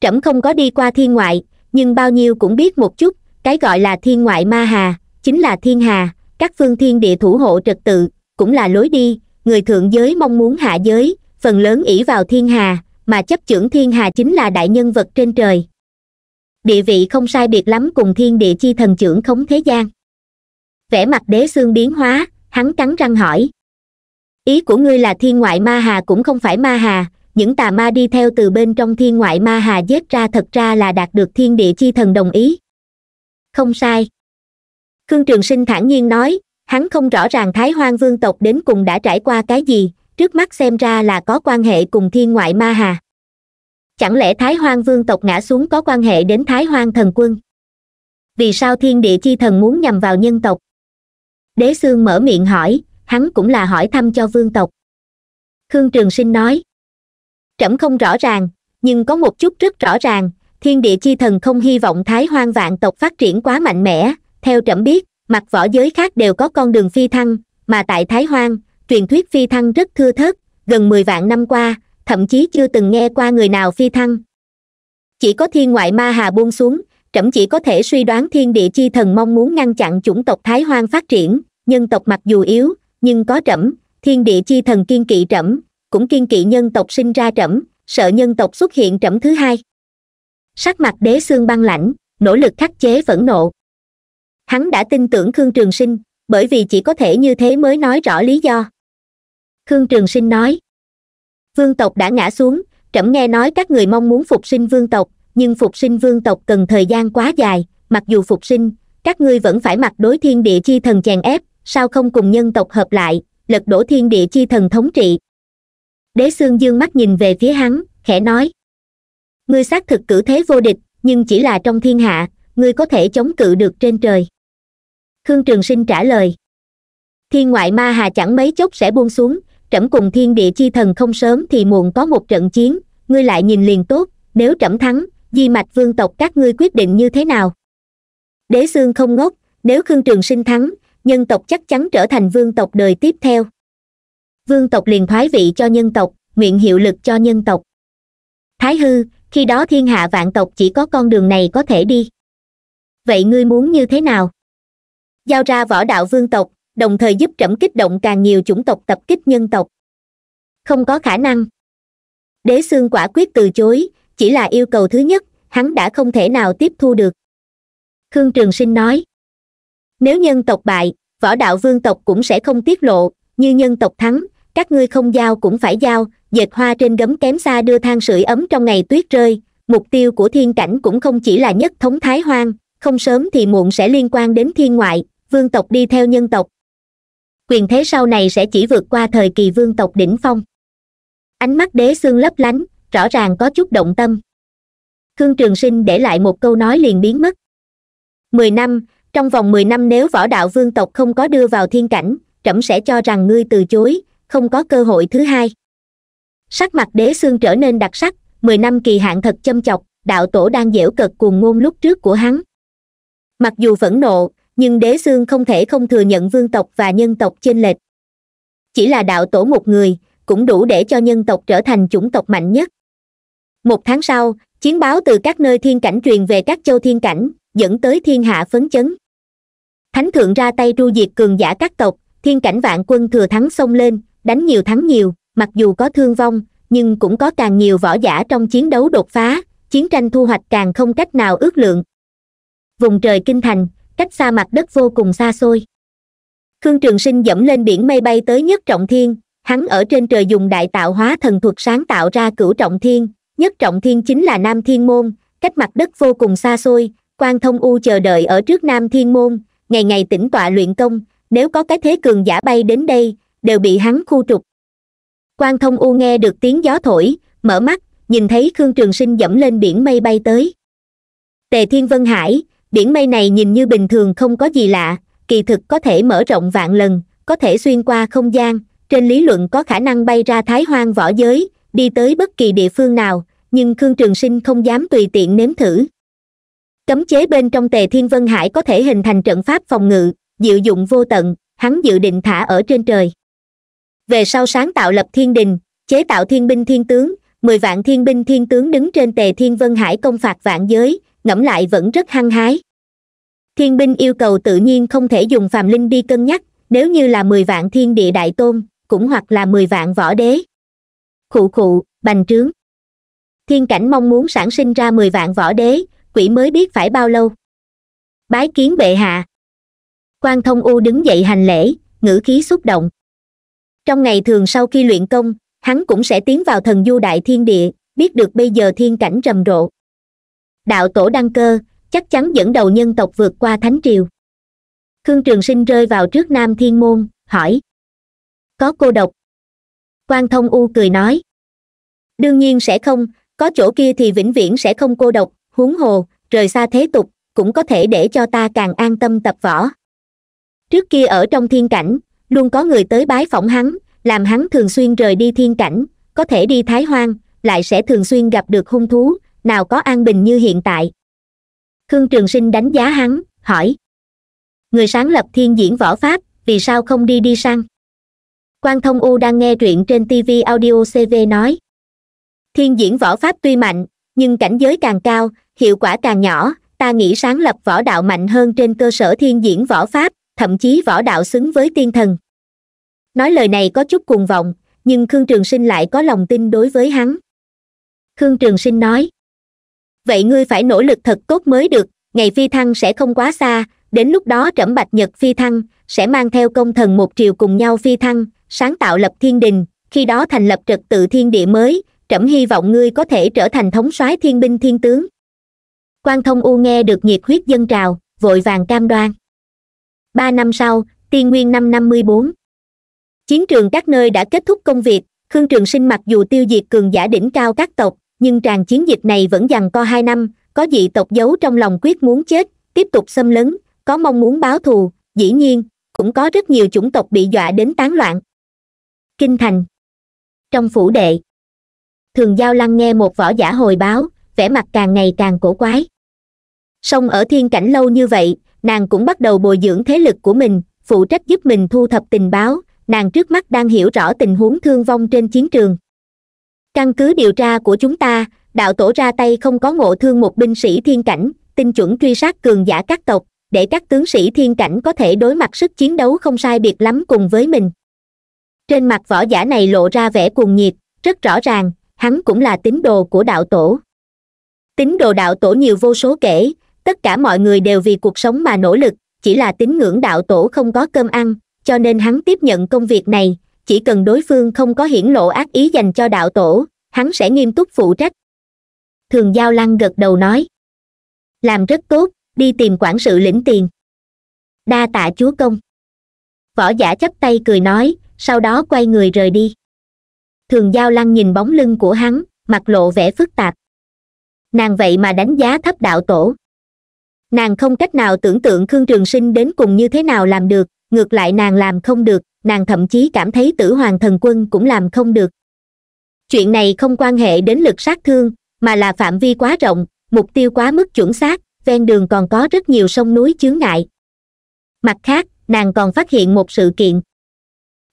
trẫm không có đi qua thiên ngoại nhưng bao nhiêu cũng biết một chút cái gọi là thiên ngoại ma hà chính là thiên hà các phương thiên địa thủ hộ trật tự cũng là lối đi người thượng giới mong muốn hạ giới phần lớn ỷ vào thiên hà mà chấp chưởng thiên hà chính là đại nhân vật trên trời địa vị không sai biệt lắm cùng thiên địa chi thần trưởng khống thế gian vẻ mặt đế xương biến hóa hắn cắn răng hỏi ý của ngươi là thiên ngoại ma hà cũng không phải ma hà những tà ma đi theo từ bên trong thiên ngoại ma hà giết ra thật ra là đạt được thiên địa chi thần đồng ý không sai khương trường sinh thản nhiên nói hắn không rõ ràng thái hoang vương tộc đến cùng đã trải qua cái gì trước mắt xem ra là có quan hệ cùng thiên ngoại ma hà chẳng lẽ thái hoang vương tộc ngã xuống có quan hệ đến thái hoang thần quân vì sao thiên địa chi thần muốn nhằm vào nhân tộc đế xương mở miệng hỏi hắn cũng là hỏi thăm cho vương tộc khương trường sinh nói trẫm không rõ ràng nhưng có một chút rất rõ ràng thiên địa chi thần không hy vọng thái hoang vạn tộc phát triển quá mạnh mẽ theo trẫm biết mặt võ giới khác đều có con đường phi thăng mà tại thái hoang truyền thuyết phi thăng rất thưa thớt gần mười vạn năm qua thậm chí chưa từng nghe qua người nào phi thăng chỉ có thiên ngoại ma hà buông xuống trẫm chỉ có thể suy đoán thiên địa chi thần mong muốn ngăn chặn chủng tộc thái hoang phát triển nhân tộc mặc dù yếu nhưng có trẫm thiên địa chi thần kiên kỵ trẫm cũng kiên kỵ nhân tộc sinh ra trẫm sợ nhân tộc xuất hiện trẫm thứ hai sắc mặt đế xương băng lãnh nỗ lực khắc chế phẫn nộ hắn đã tin tưởng khương trường sinh bởi vì chỉ có thể như thế mới nói rõ lý do khương trường sinh nói vương tộc đã ngã xuống trẫm nghe nói các người mong muốn phục sinh vương tộc nhưng phục sinh vương tộc cần thời gian quá dài mặc dù phục sinh các ngươi vẫn phải mặc đối thiên địa chi thần chèn ép sao không cùng nhân tộc hợp lại lật đổ thiên địa chi thần thống trị đế xương dương mắt nhìn về phía hắn khẽ nói ngươi xác thực cử thế vô địch nhưng chỉ là trong thiên hạ ngươi có thể chống cự được trên trời khương trường sinh trả lời thiên ngoại ma hà chẳng mấy chốc sẽ buông xuống trẫm cùng thiên địa chi thần không sớm thì muộn có một trận chiến ngươi lại nhìn liền tốt nếu trẫm thắng di mạch vương tộc các ngươi quyết định như thế nào đế xương không ngốc nếu khương trường sinh thắng nhân tộc chắc chắn trở thành vương tộc đời tiếp theo vương tộc liền thoái vị cho nhân tộc nguyện hiệu lực cho nhân tộc thái hư khi đó thiên hạ vạn tộc chỉ có con đường này có thể đi vậy ngươi muốn như thế nào giao ra võ đạo vương tộc đồng thời giúp trẫm kích động càng nhiều chủng tộc tập kích nhân tộc không có khả năng đế xương quả quyết từ chối chỉ là yêu cầu thứ nhất hắn đã không thể nào tiếp thu được khương trường sinh nói nếu nhân tộc bại võ đạo vương tộc cũng sẽ không tiết lộ như nhân tộc thắng các ngươi không giao cũng phải giao dệt hoa trên gấm kém xa đưa than sưởi ấm trong ngày tuyết rơi mục tiêu của thiên cảnh cũng không chỉ là nhất thống thái hoang không sớm thì muộn sẽ liên quan đến thiên ngoại vương tộc đi theo nhân tộc quyền thế sau này sẽ chỉ vượt qua thời kỳ vương tộc đỉnh phong ánh mắt đế xương lấp lánh rõ ràng có chút động tâm khương trường sinh để lại một câu nói liền biến mất mười năm trong vòng mười năm nếu võ đạo vương tộc không có đưa vào thiên cảnh trẫm sẽ cho rằng ngươi từ chối không có cơ hội thứ hai sắc mặt đế xương trở nên đặc sắc mười năm kỳ hạn thật châm chọc đạo tổ đang dễu cợt cuồng ngôn lúc trước của hắn mặc dù phẫn nộ nhưng đế xương không thể không thừa nhận vương tộc và nhân tộc chênh lệch chỉ là đạo tổ một người cũng đủ để cho nhân tộc trở thành chủng tộc mạnh nhất một tháng sau chiến báo từ các nơi thiên cảnh truyền về các châu thiên cảnh dẫn tới thiên hạ phấn chấn thánh thượng ra tay tru diệt cường giả các tộc thiên cảnh vạn quân thừa thắng xông lên đánh nhiều thắng nhiều mặc dù có thương vong nhưng cũng có càng nhiều võ giả trong chiến đấu đột phá chiến tranh thu hoạch càng không cách nào ước lượng vùng trời kinh thành cách xa mặt đất vô cùng xa xôi khương trường sinh dẫm lên biển mây bay tới nhất trọng thiên hắn ở trên trời dùng đại tạo hóa thần thuật sáng tạo ra cửu trọng thiên nhất trọng thiên chính là nam thiên môn cách mặt đất vô cùng xa xôi quan thông u chờ đợi ở trước nam thiên môn ngày ngày tĩnh tọa luyện công nếu có cái thế cường giả bay đến đây đều bị hắn khu trục quan thông u nghe được tiếng gió thổi mở mắt nhìn thấy khương trường sinh dẫm lên biển mây bay tới tề thiên vân hải biển mây này nhìn như bình thường không có gì lạ kỳ thực có thể mở rộng vạn lần có thể xuyên qua không gian trên lý luận có khả năng bay ra thái hoang võ giới đi tới bất kỳ địa phương nào nhưng khương trường sinh không dám tùy tiện nếm thử cấm chế bên trong tề thiên vân hải có thể hình thành trận pháp phòng ngự diệu dụng vô tận hắn dự định thả ở trên trời về sau sáng tạo lập thiên đình chế tạo thiên binh thiên tướng mười vạn thiên binh thiên tướng đứng trên tề thiên vân hải công phạt vạn giới ngẫm lại vẫn rất hăng hái thiên binh yêu cầu tự nhiên không thể dùng phàm linh đi cân nhắc nếu như là mười vạn thiên địa đại tôn cũng hoặc là mười vạn võ đế khụ khụ bành trướng thiên cảnh mong muốn sản sinh ra mười vạn võ đế quỷ mới biết phải bao lâu bái kiến bệ hạ quan thông u đứng dậy hành lễ ngữ khí xúc động trong ngày thường sau khi luyện công hắn cũng sẽ tiến vào thần du đại thiên địa biết được bây giờ thiên cảnh rầm rộ đạo tổ đăng cơ chắc chắn dẫn đầu nhân tộc vượt qua thánh triều khương trường sinh rơi vào trước nam thiên môn hỏi có cô độc quan thông u cười nói đương nhiên sẽ không có chỗ kia thì vĩnh viễn sẽ không cô độc huống hồ rời xa thế tục cũng có thể để cho ta càng an tâm tập võ trước kia ở trong thiên cảnh luôn có người tới bái phỏng hắn làm hắn thường xuyên rời đi thiên cảnh có thể đi thái hoang lại sẽ thường xuyên gặp được hung thú nào có an bình như hiện tại khương trường sinh đánh giá hắn hỏi người sáng lập thiên diễn võ pháp vì sao không đi đi săn quan thông u đang nghe truyện trên tv audio cv nói thiên diễn võ pháp tuy mạnh nhưng cảnh giới càng cao hiệu quả càng nhỏ ta nghĩ sáng lập võ đạo mạnh hơn trên cơ sở thiên diễn võ pháp thậm chí võ đạo xứng với tiên thần nói lời này có chút cuồng vọng nhưng khương trường sinh lại có lòng tin đối với hắn khương trường sinh nói vậy ngươi phải nỗ lực thật tốt mới được ngày phi thăng sẽ không quá xa đến lúc đó trẫm bạch nhật phi thăng sẽ mang theo công thần một triều cùng nhau phi thăng sáng tạo lập thiên đình khi đó thành lập trật tự thiên địa mới trẫm hy vọng ngươi có thể trở thành thống soái thiên binh thiên tướng quan thông u nghe được nhiệt huyết dân trào vội vàng cam đoan ba năm sau tiên nguyên năm năm mươi bốn chiến trường các nơi đã kết thúc công việc khương trường sinh mặc dù tiêu diệt cường giả đỉnh cao các tộc nhưng tràng chiến dịch này vẫn giằng co hai năm có dị tộc giấu trong lòng quyết muốn chết tiếp tục xâm lấn có mong muốn báo thù dĩ nhiên cũng có rất nhiều chủng tộc bị dọa đến tán loạn kinh thành trong phủ đệ thường giao lăng nghe một võ giả hồi báo vẻ mặt càng ngày càng cổ quái song ở thiên cảnh lâu như vậy nàng cũng bắt đầu bồi dưỡng thế lực của mình phụ trách giúp mình thu thập tình báo nàng trước mắt đang hiểu rõ tình huống thương vong trên chiến trường căn cứ điều tra của chúng ta đạo tổ ra tay không có ngộ thương một binh sĩ thiên cảnh tinh chuẩn truy sát cường giả các tộc để các tướng sĩ thiên cảnh có thể đối mặt sức chiến đấu không sai biệt lắm cùng với mình trên mặt võ giả này lộ ra vẻ cuồng nhiệt rất rõ ràng hắn cũng là tín đồ của đạo tổ tín đồ đạo tổ nhiều vô số kể tất cả mọi người đều vì cuộc sống mà nỗ lực chỉ là tín ngưỡng đạo tổ không có cơm ăn cho nên hắn tiếp nhận công việc này chỉ cần đối phương không có hiển lộ ác ý dành cho đạo tổ hắn sẽ nghiêm túc phụ trách thường giao lăng gật đầu nói làm rất tốt đi tìm quản sự lĩnh tiền đa tạ chúa công võ giả chấp tay cười nói sau đó quay người rời đi thường giao lăng nhìn bóng lưng của hắn mặt lộ vẻ phức tạp nàng vậy mà đánh giá thấp đạo tổ nàng không cách nào tưởng tượng khương trường sinh đến cùng như thế nào làm được ngược lại nàng làm không được nàng thậm chí cảm thấy tử hoàng thần quân cũng làm không được chuyện này không quan hệ đến lực sát thương mà là phạm vi quá rộng mục tiêu quá mức chuẩn xác ven đường còn có rất nhiều sông núi chướng ngại mặt khác nàng còn phát hiện một sự kiện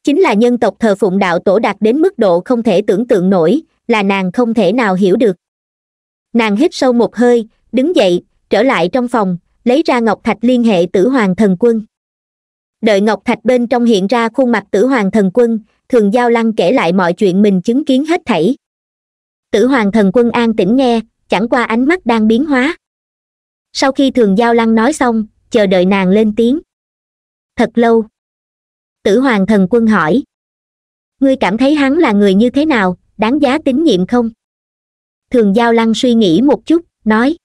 chính là nhân tộc thờ phụng đạo tổ đạt đến mức độ không thể tưởng tượng nổi là nàng không thể nào hiểu được nàng hít sâu một hơi đứng dậy trở lại trong phòng lấy ra ngọc thạch liên hệ tử hoàng thần quân đợi ngọc thạch bên trong hiện ra khuôn mặt tử hoàng thần quân thường giao lăng kể lại mọi chuyện mình chứng kiến hết thảy tử hoàng thần quân an tĩnh nghe chẳng qua ánh mắt đang biến hóa sau khi thường giao lăng nói xong chờ đợi nàng lên tiếng thật lâu tử hoàng thần quân hỏi ngươi cảm thấy hắn là người như thế nào đáng giá tín nhiệm không thường giao lăng suy nghĩ một chút nói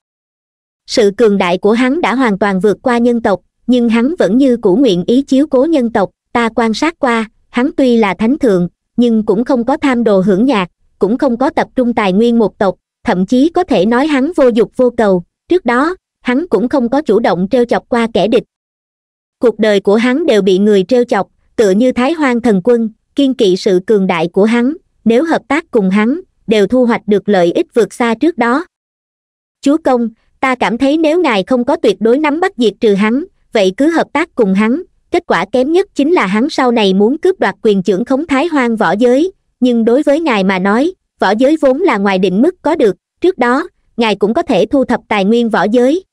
sự cường đại của hắn đã hoàn toàn vượt qua nhân tộc nhưng hắn vẫn như cũ nguyện ý chiếu cố nhân tộc ta quan sát qua hắn tuy là thánh thượng nhưng cũng không có tham đồ hưởng nhạc cũng không có tập trung tài nguyên một tộc thậm chí có thể nói hắn vô dục vô cầu trước đó hắn cũng không có chủ động t chọc qua kẻ địch cuộc đời của hắn đều bị người t chọc tựa như thái hoang thần quân kiên kỵ sự cường đại của hắn nếu hợp tác cùng hắn đều thu hoạch được lợi ích vượt xa trước đó chúa công ta cảm thấy nếu ngài không có tuyệt đối nắm bắt diệt trừ hắn vậy cứ hợp tác cùng hắn kết quả kém nhất chính là hắn sau này muốn cướp đoạt quyền trưởng khống thái hoang võ giới nhưng đối với ngài mà nói võ giới vốn là ngoài định mức có được trước đó ngài cũng có thể thu thập tài nguyên võ giới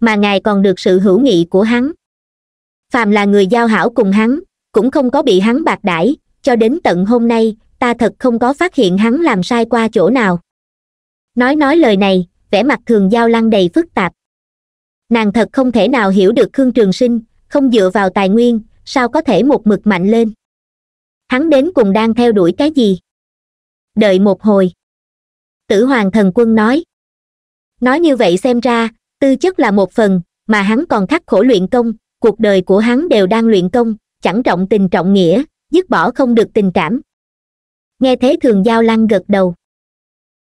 mà ngài còn được sự hữu nghị của hắn phàm là người giao hảo cùng hắn cũng không có bị hắn bạc đãi cho đến tận hôm nay ta thật không có phát hiện hắn làm sai qua chỗ nào nói nói lời này vẻ mặt thường giao lăng đầy phức tạp nàng thật không thể nào hiểu được khương trường sinh không dựa vào tài nguyên sao có thể một mực mạnh lên hắn đến cùng đang theo đuổi cái gì đợi một hồi tử hoàng thần quân nói nói như vậy xem ra tư chất là một phần mà hắn còn khắc khổ luyện công cuộc đời của hắn đều đang luyện công chẳng trọng tình trọng nghĩa dứt bỏ không được tình cảm nghe thế thường giao lăng gật đầu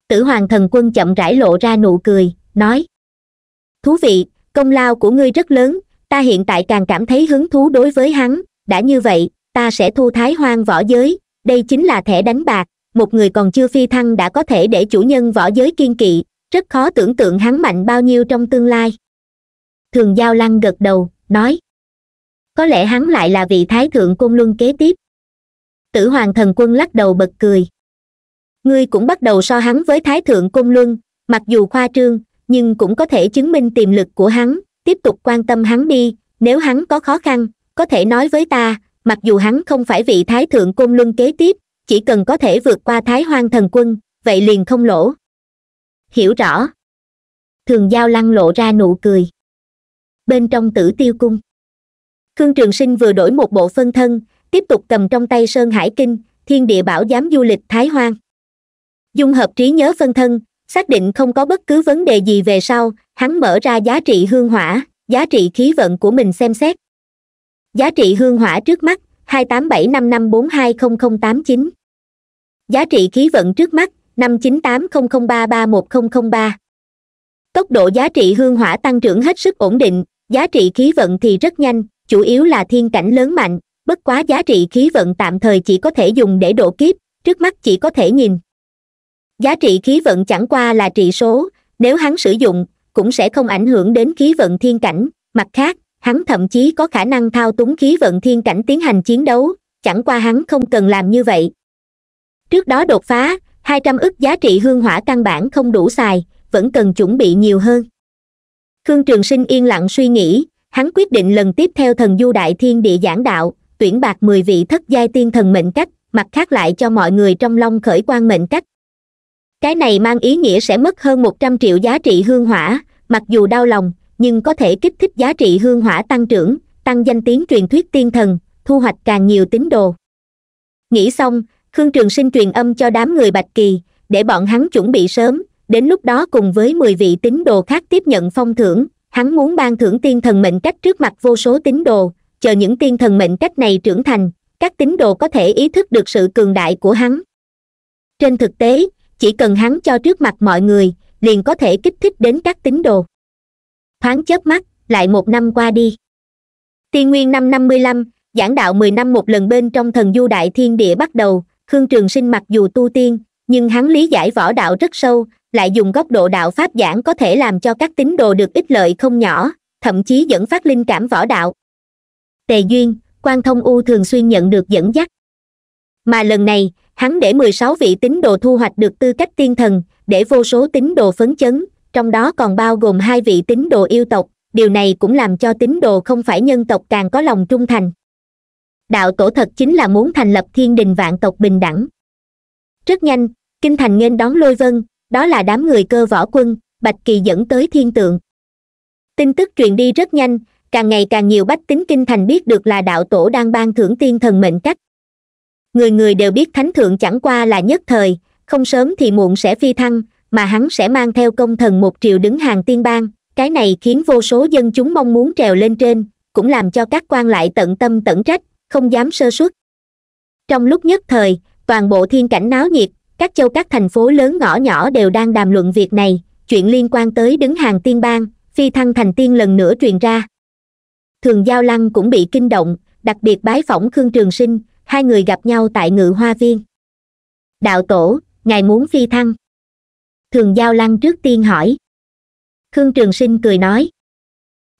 tử hoàng thần quân chậm rãi lộ ra nụ cười nói thú vị công lao của ngươi rất lớn ta hiện tại càng cảm thấy hứng thú đối với hắn đã như vậy ta sẽ thu thái hoang võ giới đây chính là thẻ đánh bạc một người còn chưa phi thăng đã có thể để chủ nhân võ giới kiên kỵ rất khó tưởng tượng hắn mạnh bao nhiêu trong tương lai thường giao lăng gật đầu nói có lẽ hắn lại là vị thái thượng cung luân kế tiếp tử hoàng thần quân lắc đầu bật cười ngươi cũng bắt đầu so hắn với thái thượng cung luân mặc dù khoa trương nhưng cũng có thể chứng minh tiềm lực của hắn tiếp tục quan tâm hắn đi nếu hắn có khó khăn có thể nói với ta mặc dù hắn không phải vị thái thượng côn luân kế tiếp chỉ cần có thể vượt qua thái hoang thần quân vậy liền không lỗ hiểu rõ thường giao lăn lộ ra nụ cười bên trong tử tiêu cung khương trường sinh vừa đổi một bộ phân thân tiếp tục cầm trong tay sơn hải kinh thiên địa bảo giám du lịch thái hoang dung hợp trí nhớ phân thân xác định không có bất cứ vấn đề gì về sau hắn mở ra giá trị hương hỏa giá trị khí vận của mình xem xét giá trị hương hỏa trước mắt 28755420089. giá trị khí vận trước mắt 59800331003. tốc độ giá trị hương hỏa tăng trưởng hết sức ổn định giá trị khí vận thì rất nhanh chủ yếu là thiên cảnh lớn mạnh bất quá giá trị khí vận tạm thời chỉ có thể dùng để độ kiếp trước mắt chỉ có thể nhìn giá trị khí vận chẳng qua là trị số nếu hắn sử dụng cũng sẽ không ảnh hưởng đến khí vận thiên cảnh mặt khác hắn thậm chí có khả năng thao túng khí vận thiên cảnh tiến hành chiến đấu chẳng qua hắn không cần làm như vậy trước đó đột phá hai trăm ức giá trị hương hỏa căn bản không đủ xài vẫn cần chuẩn bị nhiều hơn khương trường sinh yên lặng suy nghĩ hắn quyết định lần tiếp theo thần du đại thiên địa giảng đạo tuyển bạc mười vị thất giai tiên thần mệnh cách mặt khác lại cho mọi người trong long khởi quan mệnh cách cái này mang ý nghĩa sẽ mất hơn một trăm triệu giá trị hương hỏa mặc dù đau lòng nhưng có thể kích thích giá trị hương hỏa tăng trưởng tăng danh tiếng truyền thuyết tiên thần thu hoạch càng nhiều tín đồ nghĩ xong khương trường sinh truyền âm cho đám người bạch kỳ để bọn hắn chuẩn bị sớm đến lúc đó cùng với mười vị tín đồ khác tiếp nhận phong thưởng hắn muốn ban thưởng tiên thần mệnh cách trước mặt vô số tín đồ chờ những tiên thần mệnh cách này trưởng thành các tín đồ có thể ý thức được sự cường đại của hắn trên thực tế chỉ cần hắn cho trước mặt mọi người liền có thể kích thích đến các tín đồ thoáng chớp mắt lại một năm qua đi tiên nguyên năm năm mươi lăm giảng đạo mười năm một lần bên trong thần du đại thiên địa bắt đầu khương trường sinh mặc dù tu tiên nhưng hắn lý giải võ đạo rất sâu lại dùng góc độ đạo pháp giảng có thể làm cho các tín đồ được ích lợi không nhỏ thậm chí dẫn phát linh cảm võ đạo tề duyên quan thông u thường xuyên nhận được dẫn dắt mà lần này hắn để mười sáu vị tín đồ thu hoạch được tư cách tiên thần để vô số tín đồ phấn chấn trong đó còn bao gồm hai vị tín đồ yêu tộc điều này cũng làm cho tín đồ không phải nhân tộc càng có lòng trung thành đạo tổ thật chính là muốn thành lập thiên đình vạn tộc bình đẳng rất nhanh kinh thành nghênh đón lôi vân đó là đám người cơ võ quân bạch kỳ dẫn tới thiên tượng tin tức truyền đi rất nhanh càng ngày càng nhiều bách tính kinh thành biết được là đạo tổ đang ban thưởng tiên thần mệnh cách người người đều biết thánh thượng chẳng qua là nhất thời không sớm thì muộn sẽ phi thăng mà hắn sẽ mang theo công thần một triệu đứng hàng tiên bang cái này khiến vô số dân chúng mong muốn trèo lên trên cũng làm cho các quan lại tận tâm tận trách không dám sơ suất trong lúc nhất thời toàn bộ thiên cảnh náo nhiệt các châu các thành phố lớn ngõ nhỏ đều đang đàm luận việc này chuyện liên quan tới đứng hàng tiên bang phi thăng thành tiên lần nữa truyền ra thường giao lăng cũng bị kinh động đặc biệt bái phỏng khương trường sinh hai người gặp nhau tại ngự hoa viên đạo tổ ngài muốn phi thăng thường giao lăng trước tiên hỏi khương trường sinh cười nói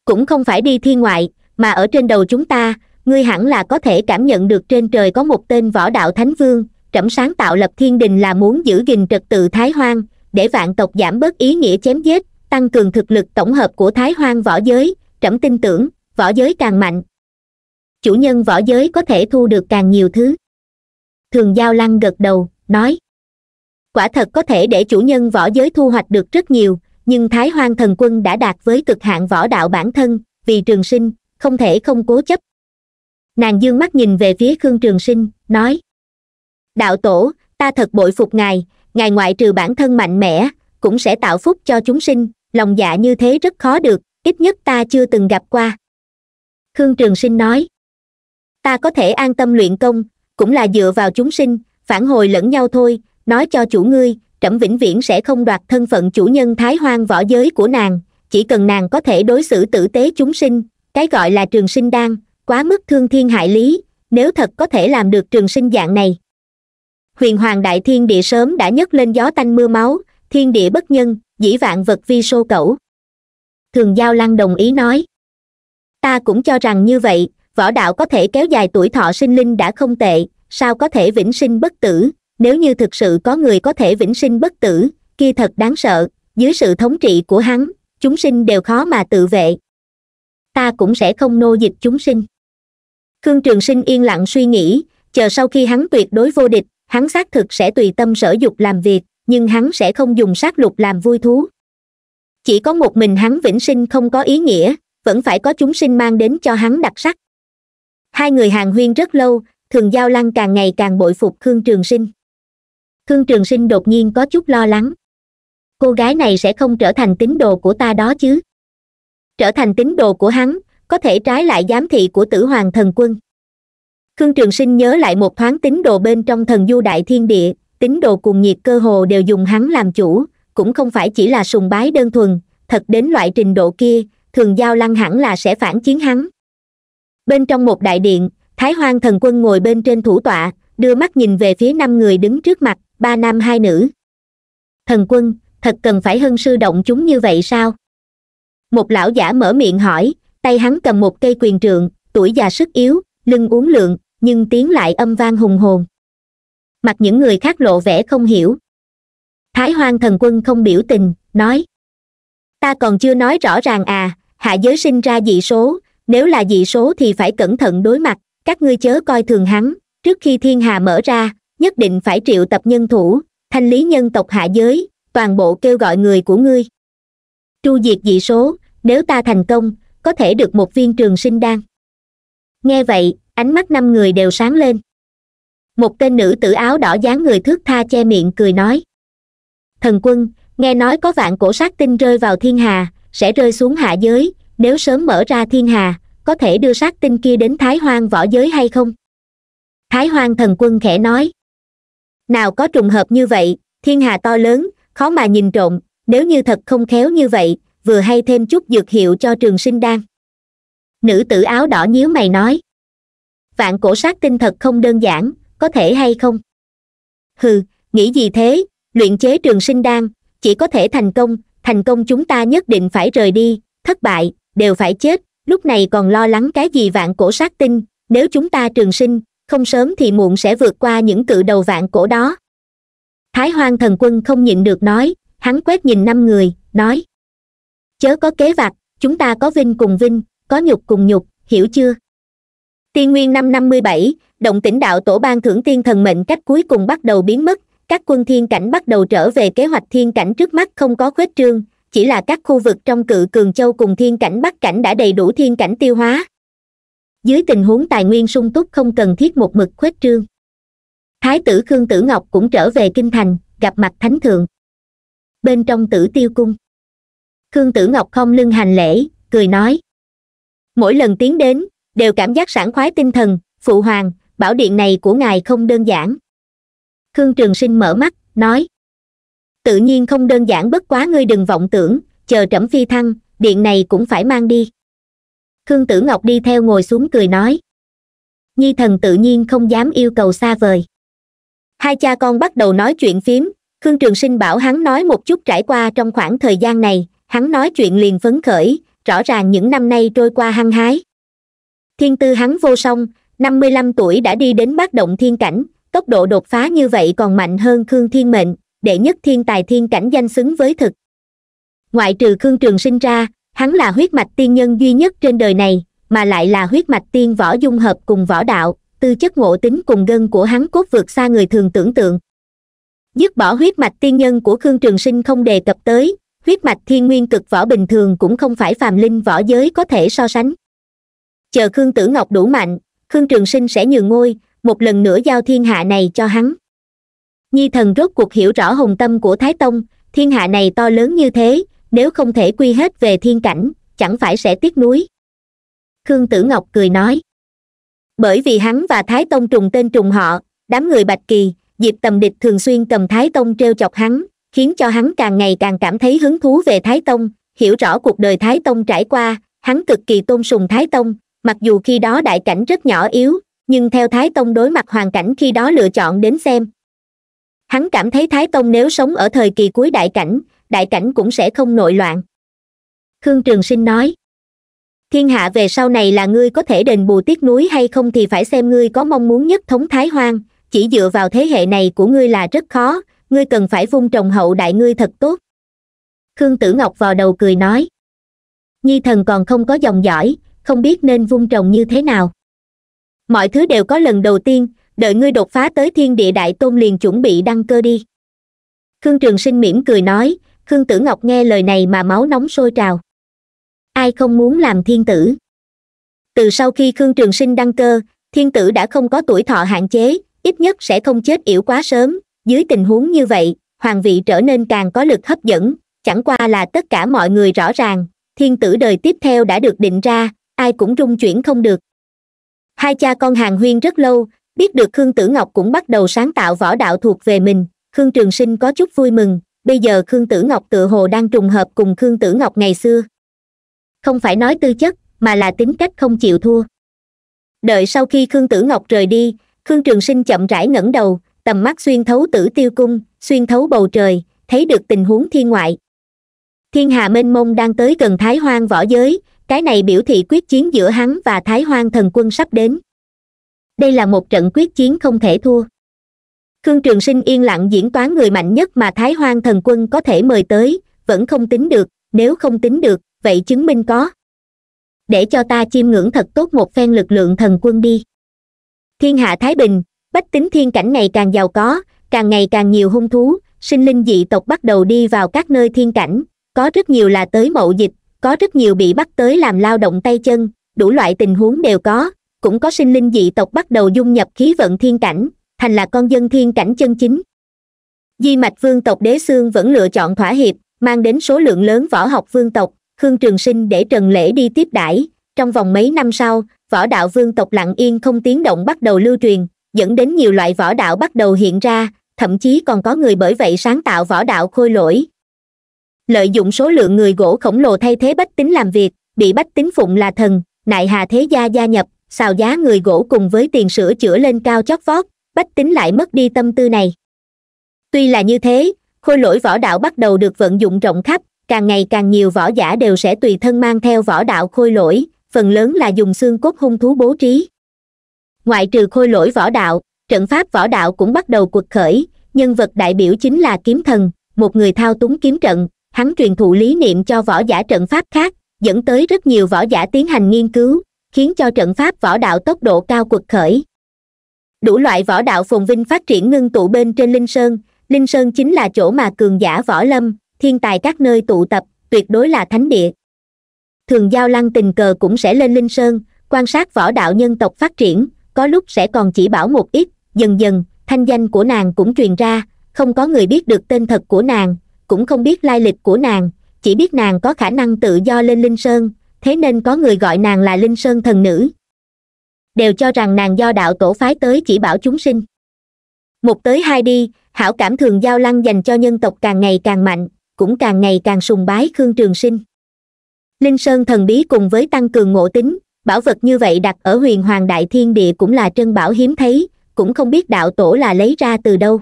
cũng không phải đi thiên ngoại mà ở trên đầu chúng ta ngươi hẳn là có thể cảm nhận được trên trời có một tên võ đạo thánh vương trẫm sáng tạo lập thiên đình là muốn giữ gìn trật tự thái hoang để vạn tộc giảm bớt ý nghĩa chém giết tăng cường thực lực tổng hợp của thái hoang võ giới trẫm tin tưởng võ giới càng mạnh chủ nhân võ giới có thể thu được càng nhiều thứ thường giao lăng gật đầu nói quả thật có thể để chủ nhân võ giới thu hoạch được rất nhiều nhưng thái hoang thần quân đã đạt với cực hạn võ đạo bản thân vì trường sinh không thể không cố chấp nàng d ư ơ n g mắt nhìn về phía khương trường sinh nói đạo tổ ta thật bội phục ngài ngài ngoại trừ bản thân mạnh mẽ cũng sẽ tạo phúc cho chúng sinh lòng dạ như thế rất khó được ít nhất ta chưa từng gặp qua khương trường sinh nói ta có thể an tâm luyện công cũng là dựa vào chúng sinh phản hồi lẫn nhau thôi nói cho chủ ngươi trẫm vĩnh viễn sẽ không đoạt thân phận chủ nhân thái hoang võ giới của nàng chỉ cần nàng có thể đối xử tử tế chúng sinh cái gọi là trường sinh đan quá mức thương thiên hại lý nếu thật có thể làm được trường sinh dạng này huyền hoàng đại thiên địa sớm đã nhấc lên gió tanh mưa máu thiên địa bất nhân dĩ vạn vật vi sô cẩu thường giao lăng đồng ý nói ta cũng cho rằng như vậy võ đạo có thể kéo dài tuổi thọ sinh linh đã không tệ sao có thể vĩnh sinh bất tử nếu như thực sự có người có thể vĩnh sinh bất tử kia thật đáng sợ dưới sự thống trị của hắn chúng sinh đều khó mà tự vệ ta cũng sẽ không nô dịch chúng sinh khương trường sinh yên lặng suy nghĩ chờ sau khi hắn tuyệt đối vô địch hắn xác thực sẽ tùy tâm sở dục làm việc nhưng hắn sẽ không dùng sát lục làm vui thú chỉ có một mình hắn vĩnh sinh không có ý nghĩa vẫn phải có chúng sinh mang đến cho hắn đặc sắc hai người hàng huyên rất lâu thường giao lăng càng ngày càng bội phục khương trường sinh khương trường sinh đột nhiên có chút lo lắng cô gái này sẽ không trở thành tín đồ của ta đó chứ trở thành tín đồ của hắn có thể trái lại giám thị của tử hoàng thần quân khương trường sinh nhớ lại một thoáng tín đồ bên trong thần du đại thiên địa tín đồ cùng nhiệt cơ hồ đều dùng hắn làm chủ cũng không phải chỉ là sùng bái đơn thuần thật đến loại trình độ kia thường giao lăng hẳn là sẽ phản chiến hắn bên trong một đại điện thái hoang thần quân ngồi bên trên thủ tọa đưa mắt nhìn về phía năm người đứng trước mặt ba nam hai nữ thần quân thật cần phải hưng sư động chúng như vậy sao một lão giả mở miệng hỏi tay hắn cầm một cây quyền trượng tuổi già sức yếu lưng uốn lượn nhưng tiếng lại âm vang hùng hồn mặt những người khác lộ vẻ không hiểu thái hoang thần quân không biểu tình nói ta còn chưa nói rõ ràng à hạ giới sinh ra dị số nếu là dị số thì phải cẩn thận đối mặt các ngươi chớ coi thường hắn trước khi thiên hà mở ra nhất định phải triệu tập nhân thủ thanh lý nhân tộc hạ giới toàn bộ kêu gọi người của ngươi tru diệt dị số nếu ta thành công có thể được một viên trường sinh đan nghe vậy ánh mắt năm người đều sáng lên một tên nữ tử áo đỏ dáng người thước tha che miệng cười nói thần quân nghe nói có vạn cổ sát tinh rơi vào thiên hà sẽ rơi xuống hạ giới nếu sớm mở ra thiên hà có thể đưa sát tinh kia đến thái hoang võ giới hay không thái hoang thần quân khẽ nói nào có trùng hợp như vậy thiên hà to lớn khó mà nhìn trộm nếu như thật không khéo như vậy vừa hay thêm chút dược hiệu cho trường sinh đan nữ tử áo đỏ nhíu mày nói vạn cổ sát tinh thật không đơn giản có thể hay không hừ nghĩ gì thế luyện chế trường sinh đan chỉ có thể thành công thành công chúng ta nhất định phải rời đi thất bại đều phải chết lúc này còn lo lắng cái gì vạn cổ sát tinh nếu chúng ta trường sinh không sớm thì muộn sẽ vượt qua những cự đầu vạn cổ đó thái hoang thần quân không nhịn được nói hắn quét nhìn năm người nói chớ có kế vặt chúng ta có vinh cùng vinh có nhục cùng nhục hiểu chưa tiên nguyên năm năm mươi bảy động tĩnh đạo tổ ban thưởng tiên thần mệnh cách cuối cùng bắt đầu biến mất các quân thiên cảnh bắt đầu trở về kế hoạch thiên cảnh trước mắt không có khuếch trương chỉ là các khu vực trong cự cường châu cùng thiên cảnh bắc cảnh đã đầy đủ thiên cảnh tiêu hóa dưới tình huống tài nguyên sung túc không cần thiết một mực khuếch trương thái tử khương tử ngọc cũng trở về kinh thành gặp mặt thánh thượng bên trong tử tiêu cung khương tử ngọc không lưng hành lễ cười nói mỗi lần tiến đến đều cảm giác sảng khoái tinh thần phụ hoàng bảo điện này của ngài không đơn giản khương trường sinh mở mắt nói tự nhiên không đơn giản bất quá ngươi đừng vọng tưởng chờ trẫm phi thăng điện này cũng phải mang đi khương tử ngọc đi theo ngồi xuống cười nói nhi thần tự nhiên không dám yêu cầu xa vời hai cha con bắt đầu nói chuyện phiếm. khương trường sinh bảo hắn nói một chút trải qua trong khoảng thời gian này hắn nói chuyện liền phấn khởi rõ ràng những năm nay trôi qua hăng hái thiên tư hắn vô song năm mươi lăm tuổi đã đi đến bát động thiên cảnh tốc độ đột phá như vậy còn mạnh hơn khương thiên mệnh đệ nhất thiên tài thiên cảnh danh xứng với thực ngoại trừ khương trường sinh ra hắn là huyết mạch tiên nhân duy nhất trên đời này mà lại là huyết mạch tiên võ dung hợp cùng võ đạo tư chất ngộ tính cùng gân của hắn cốt vượt xa người thường tưởng tượng dứt bỏ huyết mạch tiên nhân của khương trường sinh không đề cập tới huyết mạch thiên nguyên cực võ bình thường cũng không phải phàm linh võ giới có thể so sánh chờ khương tử ngọc đủ mạnh khương trường sinh sẽ nhường ngôi một lần nữa giao thiên hạ này cho hắn nhi thần rốt cuộc hiểu rõ hùng tâm của thái tông thiên hạ này to lớn như thế nếu không thể quy hết về thiên cảnh chẳng phải sẽ tiếc nuối khương tử ngọc cười nói bởi vì hắn và thái tông trùng tên trùng họ đám người bạch kỳ diệp tầm địch thường xuyên cầm thái tông treo chọc hắn khiến cho hắn càng ngày càng cảm thấy hứng thú về thái tông hiểu rõ cuộc đời thái tông trải qua hắn cực kỳ tôn sùng thái tông mặc dù khi đó đại cảnh rất nhỏ yếu nhưng theo thái tông đối mặt hoàn cảnh khi đó lựa chọn đến xem hắn cảm thấy thái tông nếu sống ở thời kỳ cuối đại cảnh đại cảnh cũng sẽ không nội loạn khương trường sinh nói thiên hạ về sau này là ngươi có thể đền bù tiếc núi hay không thì phải xem ngươi có mong muốn nhất thống thái hoang chỉ dựa vào thế hệ này của ngươi là rất khó ngươi cần phải vung trồng hậu đại ngươi thật tốt khương tử ngọc vào đầu cười nói nhi thần còn không có dòng giỏi không biết nên vung trồng như thế nào mọi thứ đều có lần đầu tiên đợi ngươi đột phá tới thiên địa đại tôn liền chuẩn bị đăng cơ đi khương trường sinh mỉm cười nói khương tử ngọc nghe lời này mà máu nóng sôi trào ai không muốn làm thiên tử từ sau khi khương trường sinh đăng cơ thiên tử đã không có tuổi thọ hạn chế ít nhất sẽ không chết yểu quá sớm dưới tình huống như vậy hoàng vị trở nên càng có lực hấp dẫn chẳng qua là tất cả mọi người rõ ràng thiên tử đời tiếp theo đã được định ra ai cũng rung chuyển không được hai cha con hàng huyên rất lâu biết được khương tử ngọc cũng bắt đầu sáng tạo võ đạo thuộc về mình khương trường sinh có chút vui mừng bây giờ khương tử ngọc tựa hồ đang trùng hợp cùng khương tử ngọc ngày xưa không phải nói tư chất mà là tính cách không chịu thua đợi sau khi khương tử ngọc rời đi khương trường sinh chậm rãi ngẩng đầu tầm mắt xuyên thấu tử tiêu cung xuyên thấu bầu trời thấy được tình huống thiên ngoại thiên hà mênh mông đang tới gần thái hoang võ giới cái này biểu thị quyết chiến giữa hắn và thái hoang thần quân sắp đến đây là một trận quyết chiến không thể thua khương trường sinh yên lặng diễn toán người mạnh nhất mà thái hoang thần quân có thể mời tới vẫn không tính được nếu không tính được vậy chứng minh có để cho ta chiêm ngưỡng thật tốt một phen lực lượng thần quân đi thiên hạ thái bình bách tính thiên cảnh ngày càng giàu có càng ngày càng nhiều hung thú sinh linh dị tộc bắt đầu đi vào các nơi thiên cảnh có rất nhiều là tới mậu dịch có rất nhiều bị bắt tới làm lao động tay chân đủ loại tình huống đều có cũng có sinh linh dị tộc bắt đầu dung nhập khí vận thiên cảnh thành là con dân thiên cảnh chân chính di mạch vương tộc đế xương vẫn lựa chọn thỏa hiệp mang đến số lượng lớn võ học vương tộc khương trường sinh để trần lễ đi tiếp đãi trong vòng mấy năm sau võ đạo vương tộc lặng yên không tiếng động bắt đầu lưu truyền dẫn đến nhiều loại võ đạo bắt đầu hiện ra thậm chí còn có người bởi vậy sáng tạo võ đạo khôi lỗi lợi dụng số lượng người gỗ khổng lồ thay thế bách tính làm việc bị bách tính phụng là thần nại hà thế gia gia nhập xào giá người gỗ cùng với tiền sửa chữa lên cao chót vót bách tính lại mất đi tâm tư này tuy là như thế khôi lỗi võ đạo bắt đầu được vận dụng rộng khắp càng ngày càng nhiều võ giả đều sẽ tùy thân mang theo võ đạo khôi lỗi phần lớn là dùng xương cốt hung thú bố trí ngoại trừ khôi lỗi võ đạo trận pháp võ đạo cũng bắt đầu cuộc khởi nhân vật đại biểu chính là kiếm thần một người thao túng kiếm trận hắn truyền thụ lý niệm cho võ giả trận pháp khác dẫn tới rất nhiều võ giả tiến hành nghiên cứu khiến cho trận pháp võ đạo tốc độ cao quật khởi đủ loại võ đạo phồn vinh phát triển ngưng tụ bên trên linh sơn linh sơn chính là chỗ mà cường giả võ lâm thiên tài các nơi tụ tập tuyệt đối là thánh địa thường giao lăng tình cờ cũng sẽ lên linh sơn quan sát võ đạo nhân tộc phát triển có lúc sẽ còn chỉ bảo một ít dần dần thanh danh của nàng cũng truyền ra không có người biết được tên thật của nàng cũng không biết lai lịch của nàng chỉ biết nàng có khả năng tự do lên linh sơn thế nên có người gọi nàng là linh sơn thần nữ đều cho rằng nàng do đạo tổ phái tới chỉ bảo chúng sinh một tới hai đi hảo cảm thường giao lăng dành cho nhân tộc càng ngày càng mạnh cũng càng ngày càng sùng bái khương trường sinh linh sơn thần bí cùng với tăng cường ngộ tính bảo vật như vậy đặt ở huyền hoàng đại thiên địa cũng là trân bảo hiếm thấy cũng không biết đạo tổ là lấy ra từ đâu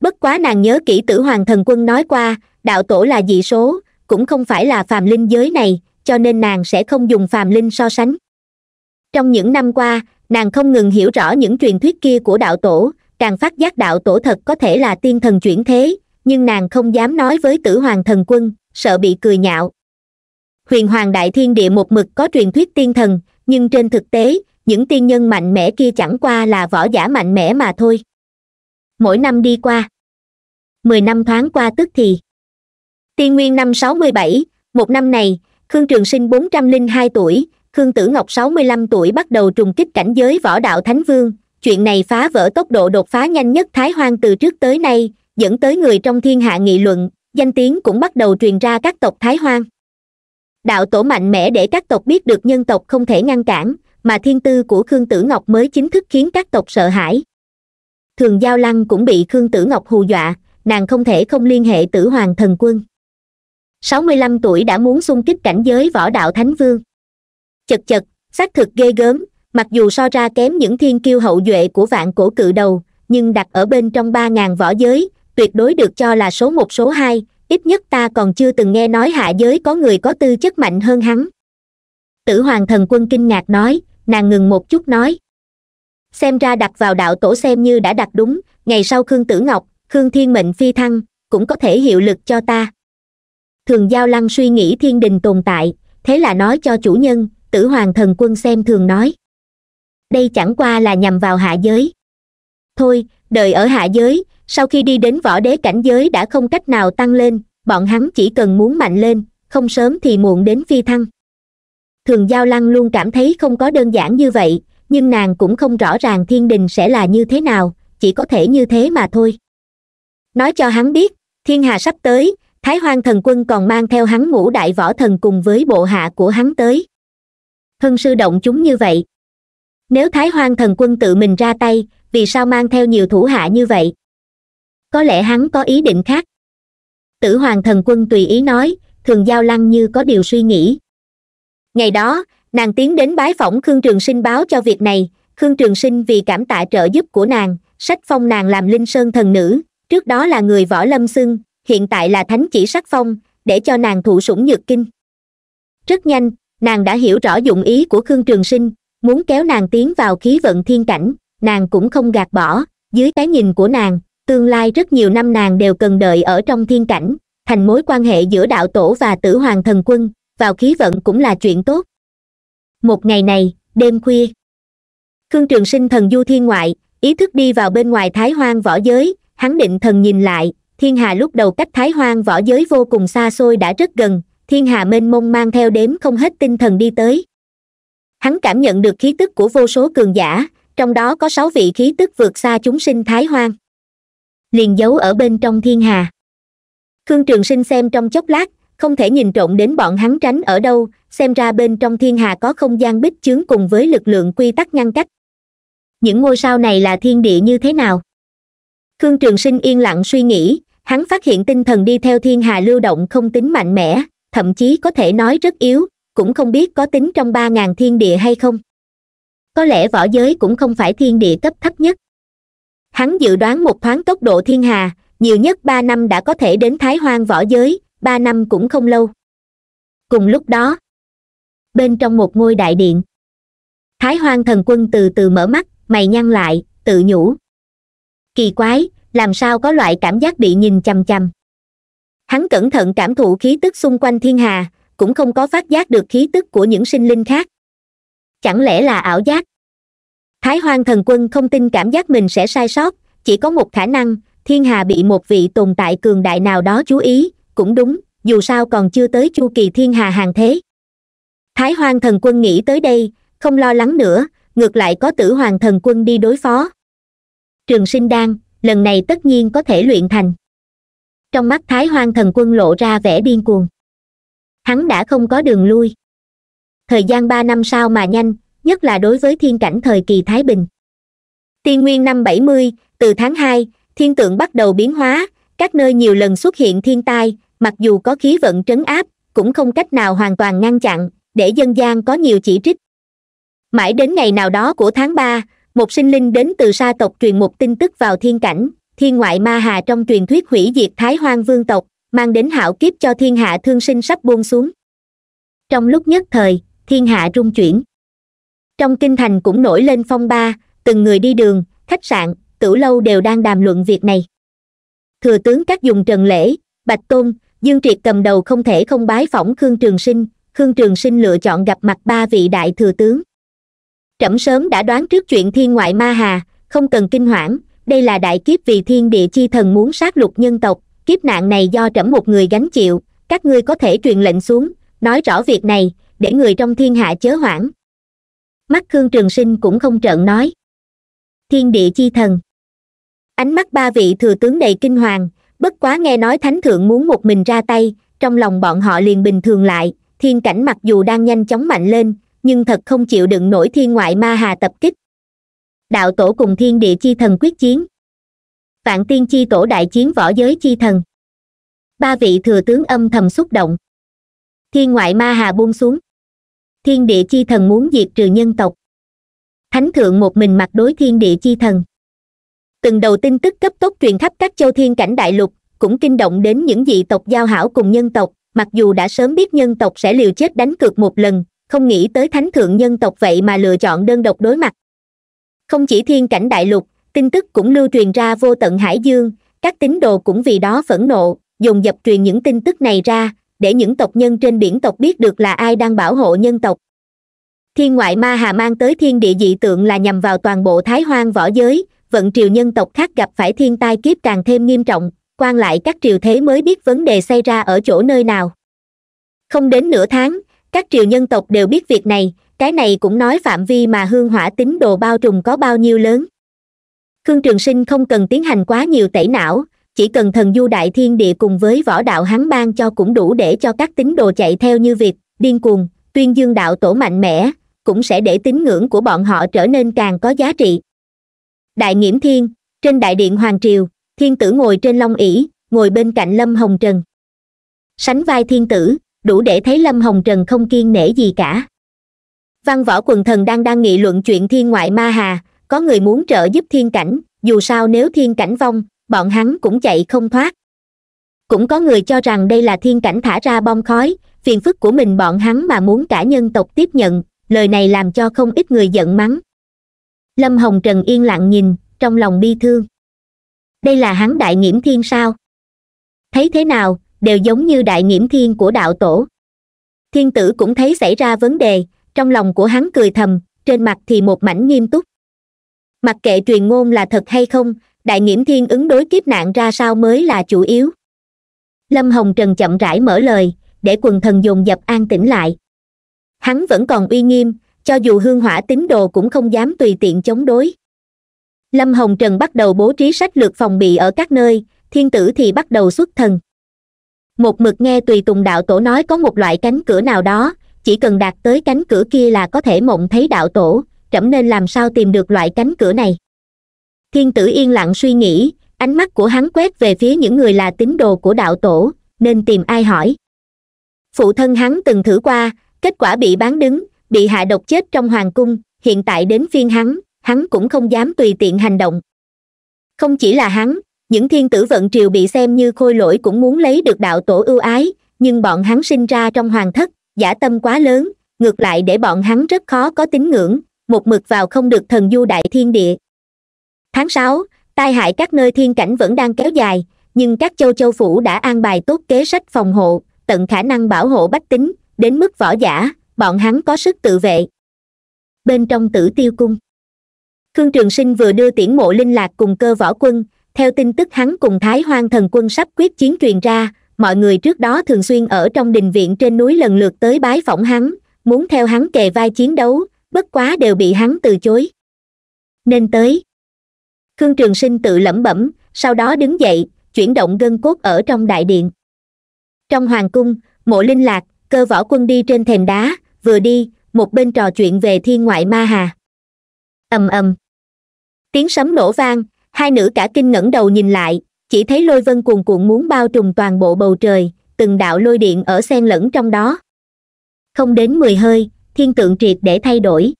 bất quá nàng nhớ kỹ tử hoàng thần quân nói qua đạo tổ là dị số cũng không phải là phàm linh giới này cho nên nàng sẽ không dùng phàm linh so sánh trong những năm qua nàng không ngừng hiểu rõ những truyền thuyết kia của đạo tổ càng phát giác đạo tổ thật có thể là tiên thần chuyển thế nhưng nàng không dám nói với tử hoàng thần quân sợ bị cười nhạo huyền hoàng đại thiên địa một mực có truyền thuyết tiên thần nhưng trên thực tế những tiên nhân mạnh mẽ kia chẳng qua là võ giả mạnh mẽ mà thôi mỗi năm đi qua mười năm thoáng qua tức thì tiên nguyên năm sáu mươi bảy một năm này khương trường sinh bốn trăm linh hai tuổi khương tử ngọc sáu mươi lăm tuổi bắt đầu trùng kích cảnh giới võ đạo thánh vương chuyện này phá vỡ tốc độ đột phá nhanh nhất thái hoang từ trước tới nay dẫn tới người trong thiên hạ nghị luận danh tiếng cũng bắt đầu truyền ra các tộc thái hoang đạo tổ mạnh mẽ để các tộc biết được nhân tộc không thể ngăn cản mà thiên tư của khương tử ngọc mới chính thức khiến các tộc sợ hãi thường giao lăng cũng bị khương tử ngọc hù dọa nàng không thể không liên hệ tử hoàng thần quân sáu mươi lăm tuổi đã muốn xung kích cảnh giới võ đạo thánh vương chật chật xác thực ghê gớm mặc dù so ra kém những thiên kiêu hậu duệ của vạn cổ cự đầu nhưng đặt ở bên trong ba ngàn võ giới tuyệt đối được cho là số một số hai ít nhất ta còn chưa từng nghe nói hạ giới có người có tư chất mạnh hơn hắn tử hoàng thần quân kinh ngạc nói nàng ngừng một chút nói xem ra đặt vào đạo tổ xem như đã đặt đúng ngày sau khương tử ngọc khương thiên mệnh phi thăng cũng có thể hiệu lực cho ta thường giao lăng suy nghĩ thiên đình tồn tại thế là nói cho chủ nhân tử hoàng thần quân xem thường nói đây chẳng qua là nhằm vào hạ giới thôi đời ở hạ giới sau khi đi đến võ đế cảnh giới đã không cách nào tăng lên bọn hắn chỉ cần muốn mạnh lên không sớm thì muộn đến phi thăng thường giao lăng luôn cảm thấy không có đơn giản như vậy nhưng nàng cũng không rõ ràng thiên đình sẽ là như thế nào chỉ có thể như thế mà thôi nói cho hắn biết thiên hà sắp tới thái hoang thần quân còn mang theo hắn ngũ đại võ thần cùng với bộ hạ của hắn tới hưng sư động chúng như vậy nếu thái hoang thần quân tự mình ra tay vì sao mang theo nhiều thủ hạ như vậy có lẽ hắn có ý định khác tử hoàng thần quân tùy ý nói thường giao lăng như có điều suy nghĩ ngày đó nàng tiến đến bái phỏng khương trường sinh báo cho việc này khương trường sinh vì cảm tạ trợ giúp của nàng sách phong nàng làm linh sơn thần nữ trước đó là người võ lâm xưng hiện tại là thánh chỉ sắc phong để cho nàng thụ sủng nhược kinh rất nhanh nàng đã hiểu rõ dụng ý của khương trường sinh muốn kéo nàng tiến vào khí vận thiên cảnh nàng cũng không gạt bỏ dưới cái nhìn của nàng tương lai rất nhiều năm nàng đều cần đợi ở trong thiên cảnh thành mối quan hệ giữa đạo tổ và tử hoàng thần quân vào khí vận cũng là chuyện tốt một ngày này đêm khuya khương trường sinh thần du thiên ngoại ý thức đi vào bên ngoài thái hoang võ giới hắn định thần nhìn lại thiên hà lúc đầu cách thái hoang võ giới vô cùng xa xôi đã rất gần thiên hà mênh mông mang theo đếm không hết tinh thần đi tới hắn cảm nhận được khí tức của vô số cường giả trong đó có sáu vị khí tức vượt xa chúng sinh thái hoang liền giấu ở bên trong thiên hà khương trường sinh xem trong chốc lát không thể nhìn trộn đến bọn hắn tránh ở đâu xem ra bên trong thiên hà có không gian bích chướng cùng với lực lượng quy tắc ngăn cách những ngôi sao này là thiên địa như thế nào khương trường sinh yên lặng suy nghĩ hắn phát hiện tinh thần đi theo thiên hà lưu động không tính mạnh mẽ thậm chí có thể nói rất yếu cũng không biết có tính trong ba ngàn thiên địa hay không có lẽ võ giới cũng không phải thiên địa cấp thấp nhất hắn dự đoán một thoáng tốc độ thiên hà nhiều nhất ba năm đã có thể đến thái hoang võ giới ba năm cũng không lâu cùng lúc đó bên trong một ngôi đại điện thái hoang thần quân từ từ mở mắt mày nhăn lại tự nhủ kỳ quái làm sao có loại cảm giác bị nhìn chằm chằm hắn cẩn thận cảm thụ khí tức xung quanh thiên hà cũng không có phát giác được khí tức của những sinh linh khác chẳng lẽ là ảo giác thái hoang thần quân không tin cảm giác mình sẽ sai sót chỉ có một khả năng thiên hà bị một vị tồn tại cường đại nào đó chú ý cũng đúng dù sao còn chưa tới chu kỳ thiên hà hàng thế thái hoang thần quân nghĩ tới đây không lo lắng nữa ngược lại có tử hoàng thần quân đi đối phó trường sinh đan lần này tất nhiên có thể luyện thành trong mắt thái hoang thần quân lộ ra vẻ điên cuồng hắn đã không có đường lui thời gian ba năm sau mà nhanh nhất là đối với thiên cảnh thời kỳ thái bình tiên nguyên năm bảy mươi từ tháng hai thiên tượng bắt đầu biến hóa các nơi nhiều lần xuất hiện thiên tai mặc dù có khí vận trấn áp cũng không cách nào hoàn toàn ngăn chặn để dân gian có nhiều chỉ trích mãi đến ngày nào đó của tháng ba một sinh linh đến từ sa tộc truyền một tin tức vào thiên cảnh thiên ngoại ma hà trong truyền thuyết hủy diệt thái hoang vương tộc mang đến hảo kiếp cho thiên hạ thương sinh sắp buông xuống trong lúc nhất thời thiên hạ rung chuyển trong kinh thành cũng nổi lên phong ba từng người đi đường khách sạn tửu lâu đều đang đàm luận việc này thừa tướng các dùng trần lễ bạch tôn dương triệt cầm đầu không thể không bái phỏng khương trường sinh khương trường sinh lựa chọn gặp mặt ba vị đại thừa tướng trẫm sớm đã đoán trước chuyện thiên ngoại ma hà không cần kinh hoảng đây là đại kiếp vì thiên địa chi thần muốn sát lục nhân tộc kiếp nạn này do trẫm một người gánh chịu các ngươi có thể truyền lệnh xuống nói rõ việc này để người trong thiên hạ chớ hoảng mắt khương trường sinh cũng không trợn nói thiên địa chi thần ánh mắt ba vị thừa tướng đầy kinh hoàng bất quá nghe nói thánh thượng muốn một mình ra tay trong lòng bọn họ liền bình thường lại thiên cảnh mặc dù đang nhanh chóng mạnh lên nhưng thật không chịu đựng nổi thiên ngoại ma hà tập kích đạo tổ cùng thiên địa chi thần quyết chiến vạn tiên chi tổ đại chiến võ giới chi thần ba vị thừa tướng âm thầm xúc động thiên ngoại ma hà buông xuống thiên địa chi thần muốn diệt trừ nhân tộc thánh thượng một mình mặt đối thiên địa chi thần từng đầu tin tức cấp tốc truyền khắp các châu thiên cảnh đại lục cũng kinh động đến những dị tộc giao hảo cùng nhân tộc mặc dù đã sớm biết nhân tộc sẽ liều chết đánh cược một lần không nghĩ tới thánh thượng nhân tộc vậy mà lựa chọn đơn độc đối mặt không chỉ thiên cảnh đại lục tin tức cũng lưu truyền ra vô tận hải dương các tín đồ cũng vì đó phẫn nộ dùng dập truyền những tin tức này ra để những tộc nhân trên biển tộc biết được là ai đang bảo hộ nhân tộc thiên ngoại ma hà mang tới thiên địa dị tượng là nhằm vào toàn bộ thái hoang võ giới vận triều nhân tộc khác gặp phải thiên tai kiếp càng thêm nghiêm trọng quan lại các triều thế mới biết vấn đề xảy ra ở chỗ nơi nào không đến nửa tháng các triều nhân tộc đều biết việc này cái này cũng nói phạm vi mà hương hỏa tín đồ bao trùm có bao nhiêu lớn khương trường sinh không cần tiến hành quá nhiều tẩy não chỉ cần thần du đại thiên địa cùng với võ đạo hắn ban cho cũng đủ để cho các tín đồ chạy theo như việc điên cuồng tuyên dương đạo tổ mạnh mẽ cũng sẽ để tín ngưỡng của bọn họ trở nên càng có giá trị đại nghiễm thiên trên đại điện hoàng triều thiên tử ngồi trên long ỷ ngồi bên cạnh lâm hồng trần sánh vai thiên tử đủ để thấy lâm hồng trần không kiên nể gì cả văn võ quần thần đang đang nghị luận chuyện thiên ngoại ma hà có người muốn trợ giúp thiên cảnh dù sao nếu thiên cảnh vong bọn hắn cũng chạy không thoát cũng có người cho rằng đây là thiên cảnh thả ra bom khói phiền phức của mình bọn hắn mà muốn cả nhân tộc tiếp nhận lời này làm cho không ít người giận mắng lâm hồng trần yên lặng nhìn trong lòng bi thương đây là hắn đại nghiễm thiên sao thấy thế nào đều giống như đại nghiễm thiên của đạo tổ thiên tử cũng thấy xảy ra vấn đề trong lòng của hắn cười thầm trên mặt thì một mảnh nghiêm túc mặc kệ truyền ngôn là thật hay không đại nghiễm thiên ứng đối kiếp nạn ra sao mới là chủ yếu lâm hồng trần chậm rãi mở lời để quần thần dồn dập an tĩnh lại hắn vẫn còn uy nghiêm cho dù hương hỏa tín đồ cũng không dám tùy tiện chống đối lâm hồng trần bắt đầu bố trí sách lược phòng bị ở các nơi thiên tử thì bắt đầu xuất thần một mực nghe tùy tùng đạo tổ nói có một loại cánh cửa nào đó chỉ cần đạt tới cánh cửa kia là có thể mộng thấy đạo tổ trẫm nên làm sao tìm được loại cánh cửa này thiên tử yên lặng suy nghĩ ánh mắt của hắn quét về phía những người là tín đồ của đạo tổ nên tìm ai hỏi phụ thân hắn từng thử qua kết quả bị bán đứng bị hạ độc chết trong hoàng cung hiện tại đến phiên hắn hắn cũng không dám tùy tiện hành động không chỉ là hắn những thiên tử vận triều bị xem như khôi lỗi cũng muốn lấy được đạo tổ ưu ái nhưng bọn hắn sinh ra trong hoàng thất giả tâm quá lớn ngược lại để bọn hắn rất khó có tín ngưỡng một mực vào không được thần du đại thiên địa tháng sáu tai hại các nơi thiên cảnh vẫn đang kéo dài nhưng các châu châu phủ đã an bài tốt kế sách phòng hộ tận khả năng bảo hộ bách tính đến mức võ giả bọn hắn có sức tự vệ bên trong tử tiêu cung khương trường sinh vừa đưa tiễn mộ linh lạc cùng cơ võ quân theo tin tức hắn cùng thái hoang thần quân sắp quyết chiến truyền ra mọi người trước đó thường xuyên ở trong đình viện trên núi lần lượt tới bái phỏng hắn muốn theo hắn kề vai chiến đấu bất quá đều bị hắn từ chối nên tới khương trường sinh tự lẩm bẩm sau đó đứng dậy chuyển động gân cốt ở trong đại điện trong hoàng cung mộ linh lạc cơ võ quân đi trên thềm đá vừa đi một bên trò chuyện về thiên ngoại ma hà ầm ầm tiếng sấm nổ vang hai nữ cả kinh ngẩng đầu nhìn lại chỉ thấy lôi vân cuồn cuộn muốn bao trùm toàn bộ bầu trời từng đạo lôi điện ở xen lẫn trong đó không đến mười hơi thiên tượng triệt để thay đổi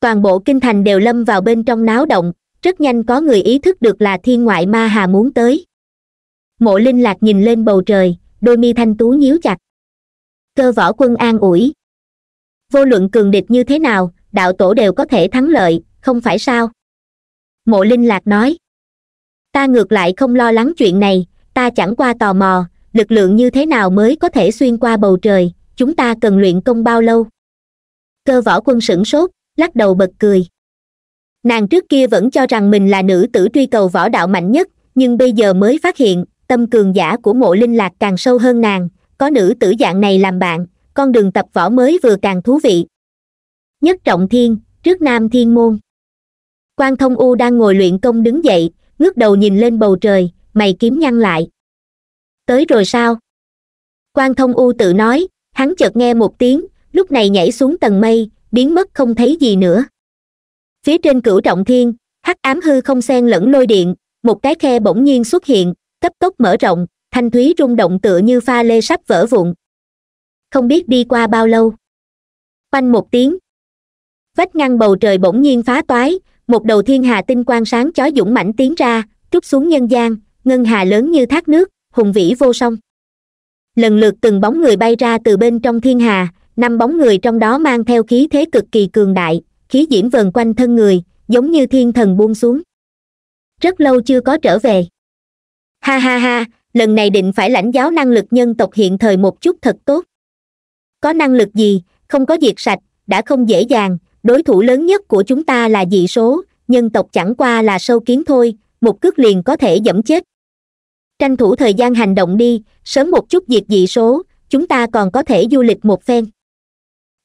toàn bộ kinh thành đều lâm vào bên trong náo động rất nhanh có người ý thức được là thiên ngoại ma hà muốn tới mộ linh lạc nhìn lên bầu trời đôi mi thanh tú nhíu chặt cơ võ quân an ủi vô luận cường địch như thế nào đạo tổ đều có thể thắng lợi không phải sao mộ linh lạc nói ta ngược lại không lo lắng chuyện này ta chẳng qua tò mò lực lượng như thế nào mới có thể xuyên qua bầu trời chúng ta cần luyện công bao lâu cơ võ quân sửng sốt lắc đầu bật cười nàng trước kia vẫn cho rằng mình là nữ tử truy cầu võ đạo mạnh nhất nhưng bây giờ mới phát hiện tâm cường giả của mộ linh lạc càng sâu hơn nàng có nữ tử dạng này làm bạn con đường tập võ mới vừa càng thú vị nhất trọng thiên trước nam thiên môn quan thông u đang ngồi luyện công đứng dậy ngước đầu nhìn lên bầu trời mày kiếm nhăn lại tới rồi sao quan thông u tự nói hắn chợt nghe một tiếng lúc này nhảy xuống tầng mây biến mất không thấy gì nữa phía trên cửu trọng thiên hắc ám hư không xen lẫn lôi điện một cái khe bỗng nhiên xuất hiện cấp tốc mở rộng thanh thúy rung động tựa như pha lê sắp vỡ vụn không biết đi qua bao lâu quanh một tiếng vách ngăn bầu trời bỗng nhiên phá toái một đầu thiên hà tinh quang sáng chói dũng mãnh tiến ra trút xuống nhân gian ngân hà lớn như thác nước hùng vĩ vô song lần lượt từng bóng người bay ra từ bên trong thiên hà năm bóng người trong đó mang theo khí thế cực kỳ cường đại khí diễm vờn quanh thân người giống như thiên thần buông xuống rất lâu chưa có trở về ha ha ha lần này định phải lãnh giáo năng lực nhân tộc hiện thời một chút thật tốt có năng lực gì không có diệt sạch đã không dễ dàng đối thủ lớn nhất của chúng ta là dị số nhân tộc chẳng qua là sâu kiến thôi một cước liền có thể dẫm chết tranh thủ thời gian hành động đi sớm một chút diệt dị số chúng ta còn có thể du lịch một phen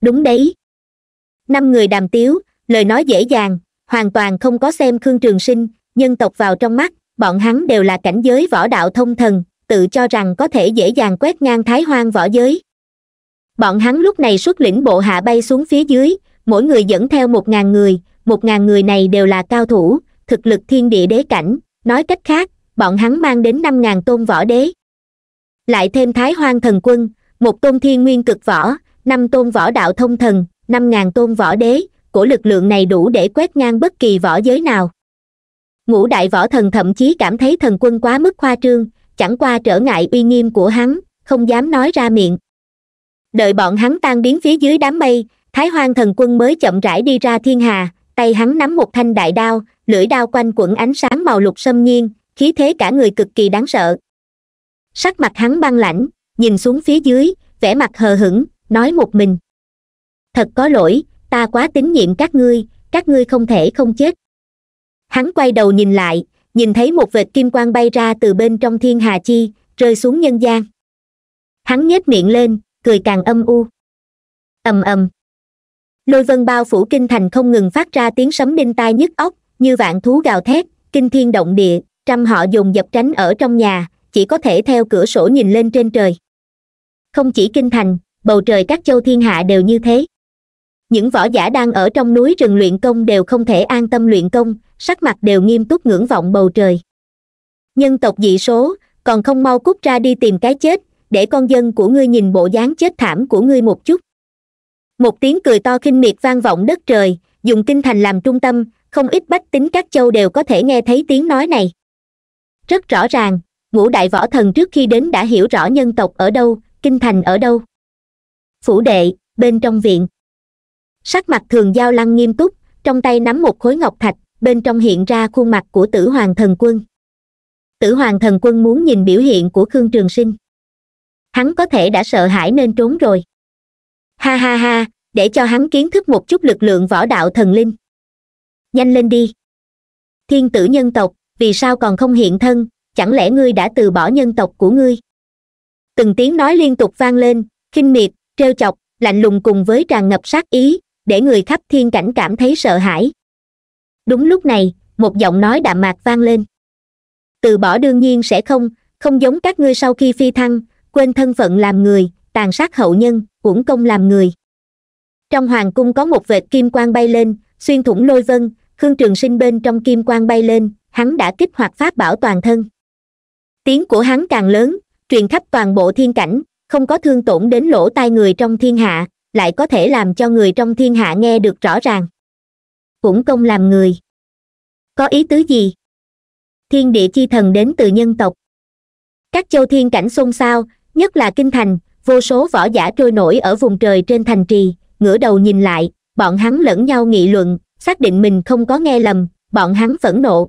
đúng đấy năm người đàm tiếu lời nói dễ dàng hoàn toàn không có xem khương trường sinh nhân tộc vào trong mắt bọn hắn đều là cảnh giới võ đạo thông thần tự cho rằng có thể dễ dàng quét ngang thái hoang võ giới bọn hắn lúc này xuất lĩnh bộ hạ bay xuống phía dưới mỗi người dẫn theo một ngàn người một ngàn người này đều là cao thủ thực lực thiên địa đế cảnh nói cách khác bọn hắn mang đến năm ngàn tôn võ đế lại thêm thái hoang thần quân một tôn thiên nguyên cực võ năm tôn võ đạo thông thần năm ngàn tôn võ đế của lực lượng này đủ để quét ngang bất kỳ võ giới nào ngũ đại võ thần thậm chí cảm thấy thần quân quá mức khoa trương chẳng qua trở ngại uy nghiêm của hắn không dám nói ra miệng đợi bọn hắn tan biến phía dưới đám mây thái hoang thần quân mới chậm rãi đi ra thiên hà tay hắn nắm một thanh đại đao lưỡi đao quanh quẩn ánh sáng màu lục xâm nhiên khí thế cả người cực kỳ đáng sợ sắc mặt hắn băng lãnh nhìn xuống phía dưới vẻ mặt hờ hững nói một mình thật có lỗi ta quá tín nhiệm các ngươi các ngươi không thể không chết hắn quay đầu nhìn lại nhìn thấy một vệt kim quang bay ra từ bên trong thiên hà chi rơi xuống nhân gian hắn nhếch miệng lên cười càng âm u ầm ầm lôi vân bao phủ kinh thành không ngừng phát ra tiếng sấm đinh tai nhức óc như vạn thú gào thét kinh thiên động địa trăm họ dùng dập tránh ở trong nhà chỉ có thể theo cửa sổ nhìn lên trên trời không chỉ kinh thành bầu trời các châu thiên hạ đều như thế những võ giả đang ở trong núi rừng luyện công đều không thể an tâm luyện công sắc mặt đều nghiêm túc ngưỡng vọng bầu trời nhân tộc dị số còn không mau cút ra đi tìm cái chết để con dân của ngươi nhìn bộ dáng chết thảm của ngươi một chút một tiếng cười to khinh miệt vang vọng đất trời dùng kinh thành làm trung tâm không ít bách tính các châu đều có thể nghe thấy tiếng nói này rất rõ ràng ngũ đại võ thần trước khi đến đã hiểu rõ nhân tộc ở đâu kinh thành ở đâu phủ đệ bên trong viện sắc mặt thường giao lăng nghiêm túc trong tay nắm một khối ngọc thạch bên trong hiện ra khuôn mặt của tử hoàng thần quân tử hoàng thần quân muốn nhìn biểu hiện của khương trường sinh hắn có thể đã sợ hãi nên trốn rồi ha ha ha để cho hắn kiến thức một chút lực lượng võ đạo thần linh nhanh lên đi thiên tử nhân tộc vì sao còn không hiện thân chẳng lẽ ngươi đã từ bỏ nhân tộc của ngươi từng tiếng nói liên tục vang lên khinh miệt trêu chọc lạnh lùng cùng với tràn ngập sát ý để người khắp thiên cảnh cảm thấy sợ hãi đúng lúc này một giọng nói đạm mạc vang lên từ bỏ đương nhiên sẽ không không giống các ngươi sau khi phi thăng quên thân phận làm người tàn sát hậu nhân uổng công làm người trong hoàng cung có một vệt kim quang bay lên xuyên thủng lôi vân khương trường sinh bên trong kim quang bay lên hắn đã kích hoạt pháp bảo toàn thân tiếng của hắn càng lớn truyền khắp toàn bộ thiên cảnh không có thương tổn đến lỗ tai người trong thiên hạ lại có thể làm cho người trong thiên hạ nghe được rõ ràng uổng công làm người có ý tứ gì thiên địa chi thần đến từ nhân tộc các châu thiên cảnh xôn xao nhất là kinh thành vô số võ giả trôi nổi ở vùng trời trên thành trì ngửa đầu nhìn lại bọn hắn lẫn nhau nghị luận xác định mình không có nghe lầm bọn hắn phẫn nộ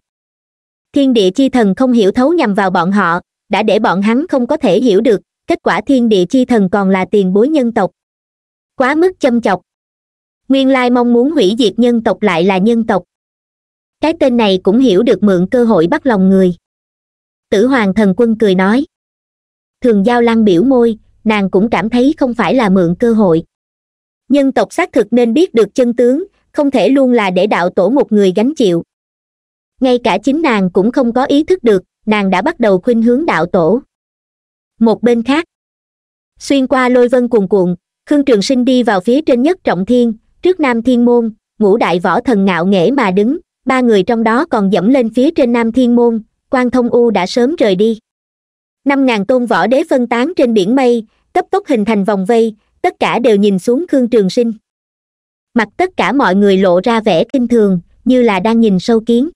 thiên địa chi thần không hiểu thấu nhằm vào bọn họ đã để bọn hắn không có thể hiểu được kết quả thiên địa chi thần còn là tiền bối nhân tộc quá mức châm chọc nguyên lai mong muốn hủy diệt nhân tộc lại là nhân tộc cái tên này cũng hiểu được mượn cơ hội bắt lòng người tử hoàng thần quân cười nói thường giao lăng biểu môi nàng cũng cảm thấy không phải là mượn cơ hội nhân tộc xác thực nên biết được chân tướng không thể luôn là để đạo tổ một người gánh chịu ngay cả chính nàng cũng không có ý thức được nàng đã bắt đầu khuynh hướng đạo tổ một bên khác xuyên qua lôi vân cuồn cuộn khương trường sinh đi vào phía trên nhất trọng thiên trước nam thiên môn ngũ đại võ thần ngạo nghễ mà đứng ba người trong đó còn dẫm lên phía trên nam thiên môn quan thông u đã sớm rời đi năm ngàn tôn võ đế phân tán trên biển mây cấp tốc hình thành vòng vây tất cả đều nhìn xuống khương trường sinh mặt tất cả mọi người lộ ra vẻ kinh thường như là đang nhìn sâu kiến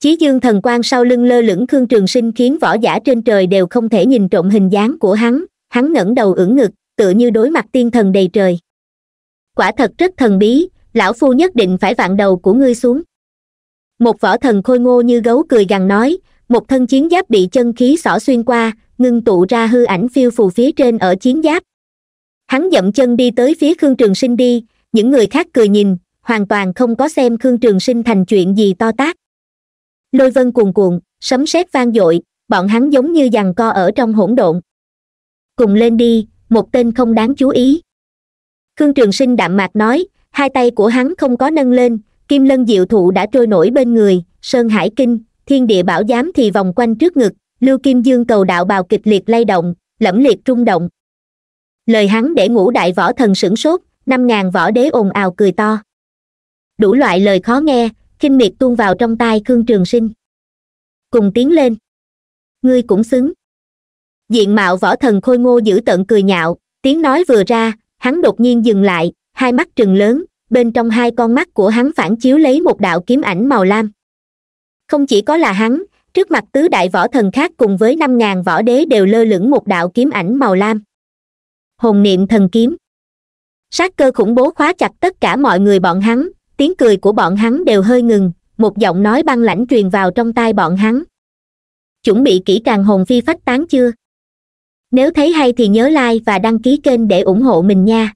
chí dương thần quan sau lưng lơ lửng khương trường sinh khiến võ giả trên trời đều không thể nhìn trộm hình dáng của hắn hắn ngẩng đầu ưỡn ngực tựa như đối mặt tiên thần đầy trời quả thật rất thần bí lão phu nhất định phải vạn đầu của ngươi xuống một võ thần khôi ngô như gấu cười gằn nói một thân chiến giáp bị chân khí xỏ xuyên qua ngưng tụ ra hư ảnh phiêu phù phía trên ở chiến giáp hắn dậm chân đi tới phía khương trường sinh đi những người khác cười nhìn hoàn toàn không có xem khương trường sinh thành chuyện gì to tát lôi vân cuồn cuộn sấm sét vang dội bọn hắn giống như giằng co ở trong hỗn độn cùng lên đi một tên không đáng chú ý khương trường sinh đạm mạc nói hai tay của hắn không có nâng lên kim lân diệu thụ đã trôi nổi bên người sơn hải kinh thiên địa bảo giám thì vòng quanh trước ngực lưu kim dương cầu đạo bào kịch liệt lay động lẫm liệt rung động lời hắn để ngũ đại võ thần sửng sốt năm ngàn võ đế ồn ào cười to đủ loại lời khó nghe khinh miệt tuôn vào trong tai khương trường sinh cùng tiến lên ngươi cũng xứng diện mạo võ thần khôi ngô giữ tận cười nhạo tiếng nói vừa ra hắn đột nhiên dừng lại hai mắt trừng lớn bên trong hai con mắt của hắn phản chiếu lấy một đạo kiếm ảnh màu lam không chỉ có là hắn trước mặt tứ đại võ thần khác cùng với năm ngàn võ đế đều lơ lửng một đạo kiếm ảnh màu lam hồn niệm thần kiếm sát cơ khủng bố khóa chặt tất cả mọi người bọn hắn tiếng cười của bọn hắn đều hơi ngừng một giọng nói băng lãnh truyền vào trong tai bọn hắn chuẩn bị kỹ càng hồn phi phách tán chưa nếu thấy hay thì nhớ like và đăng ký kênh để ủng hộ mình nha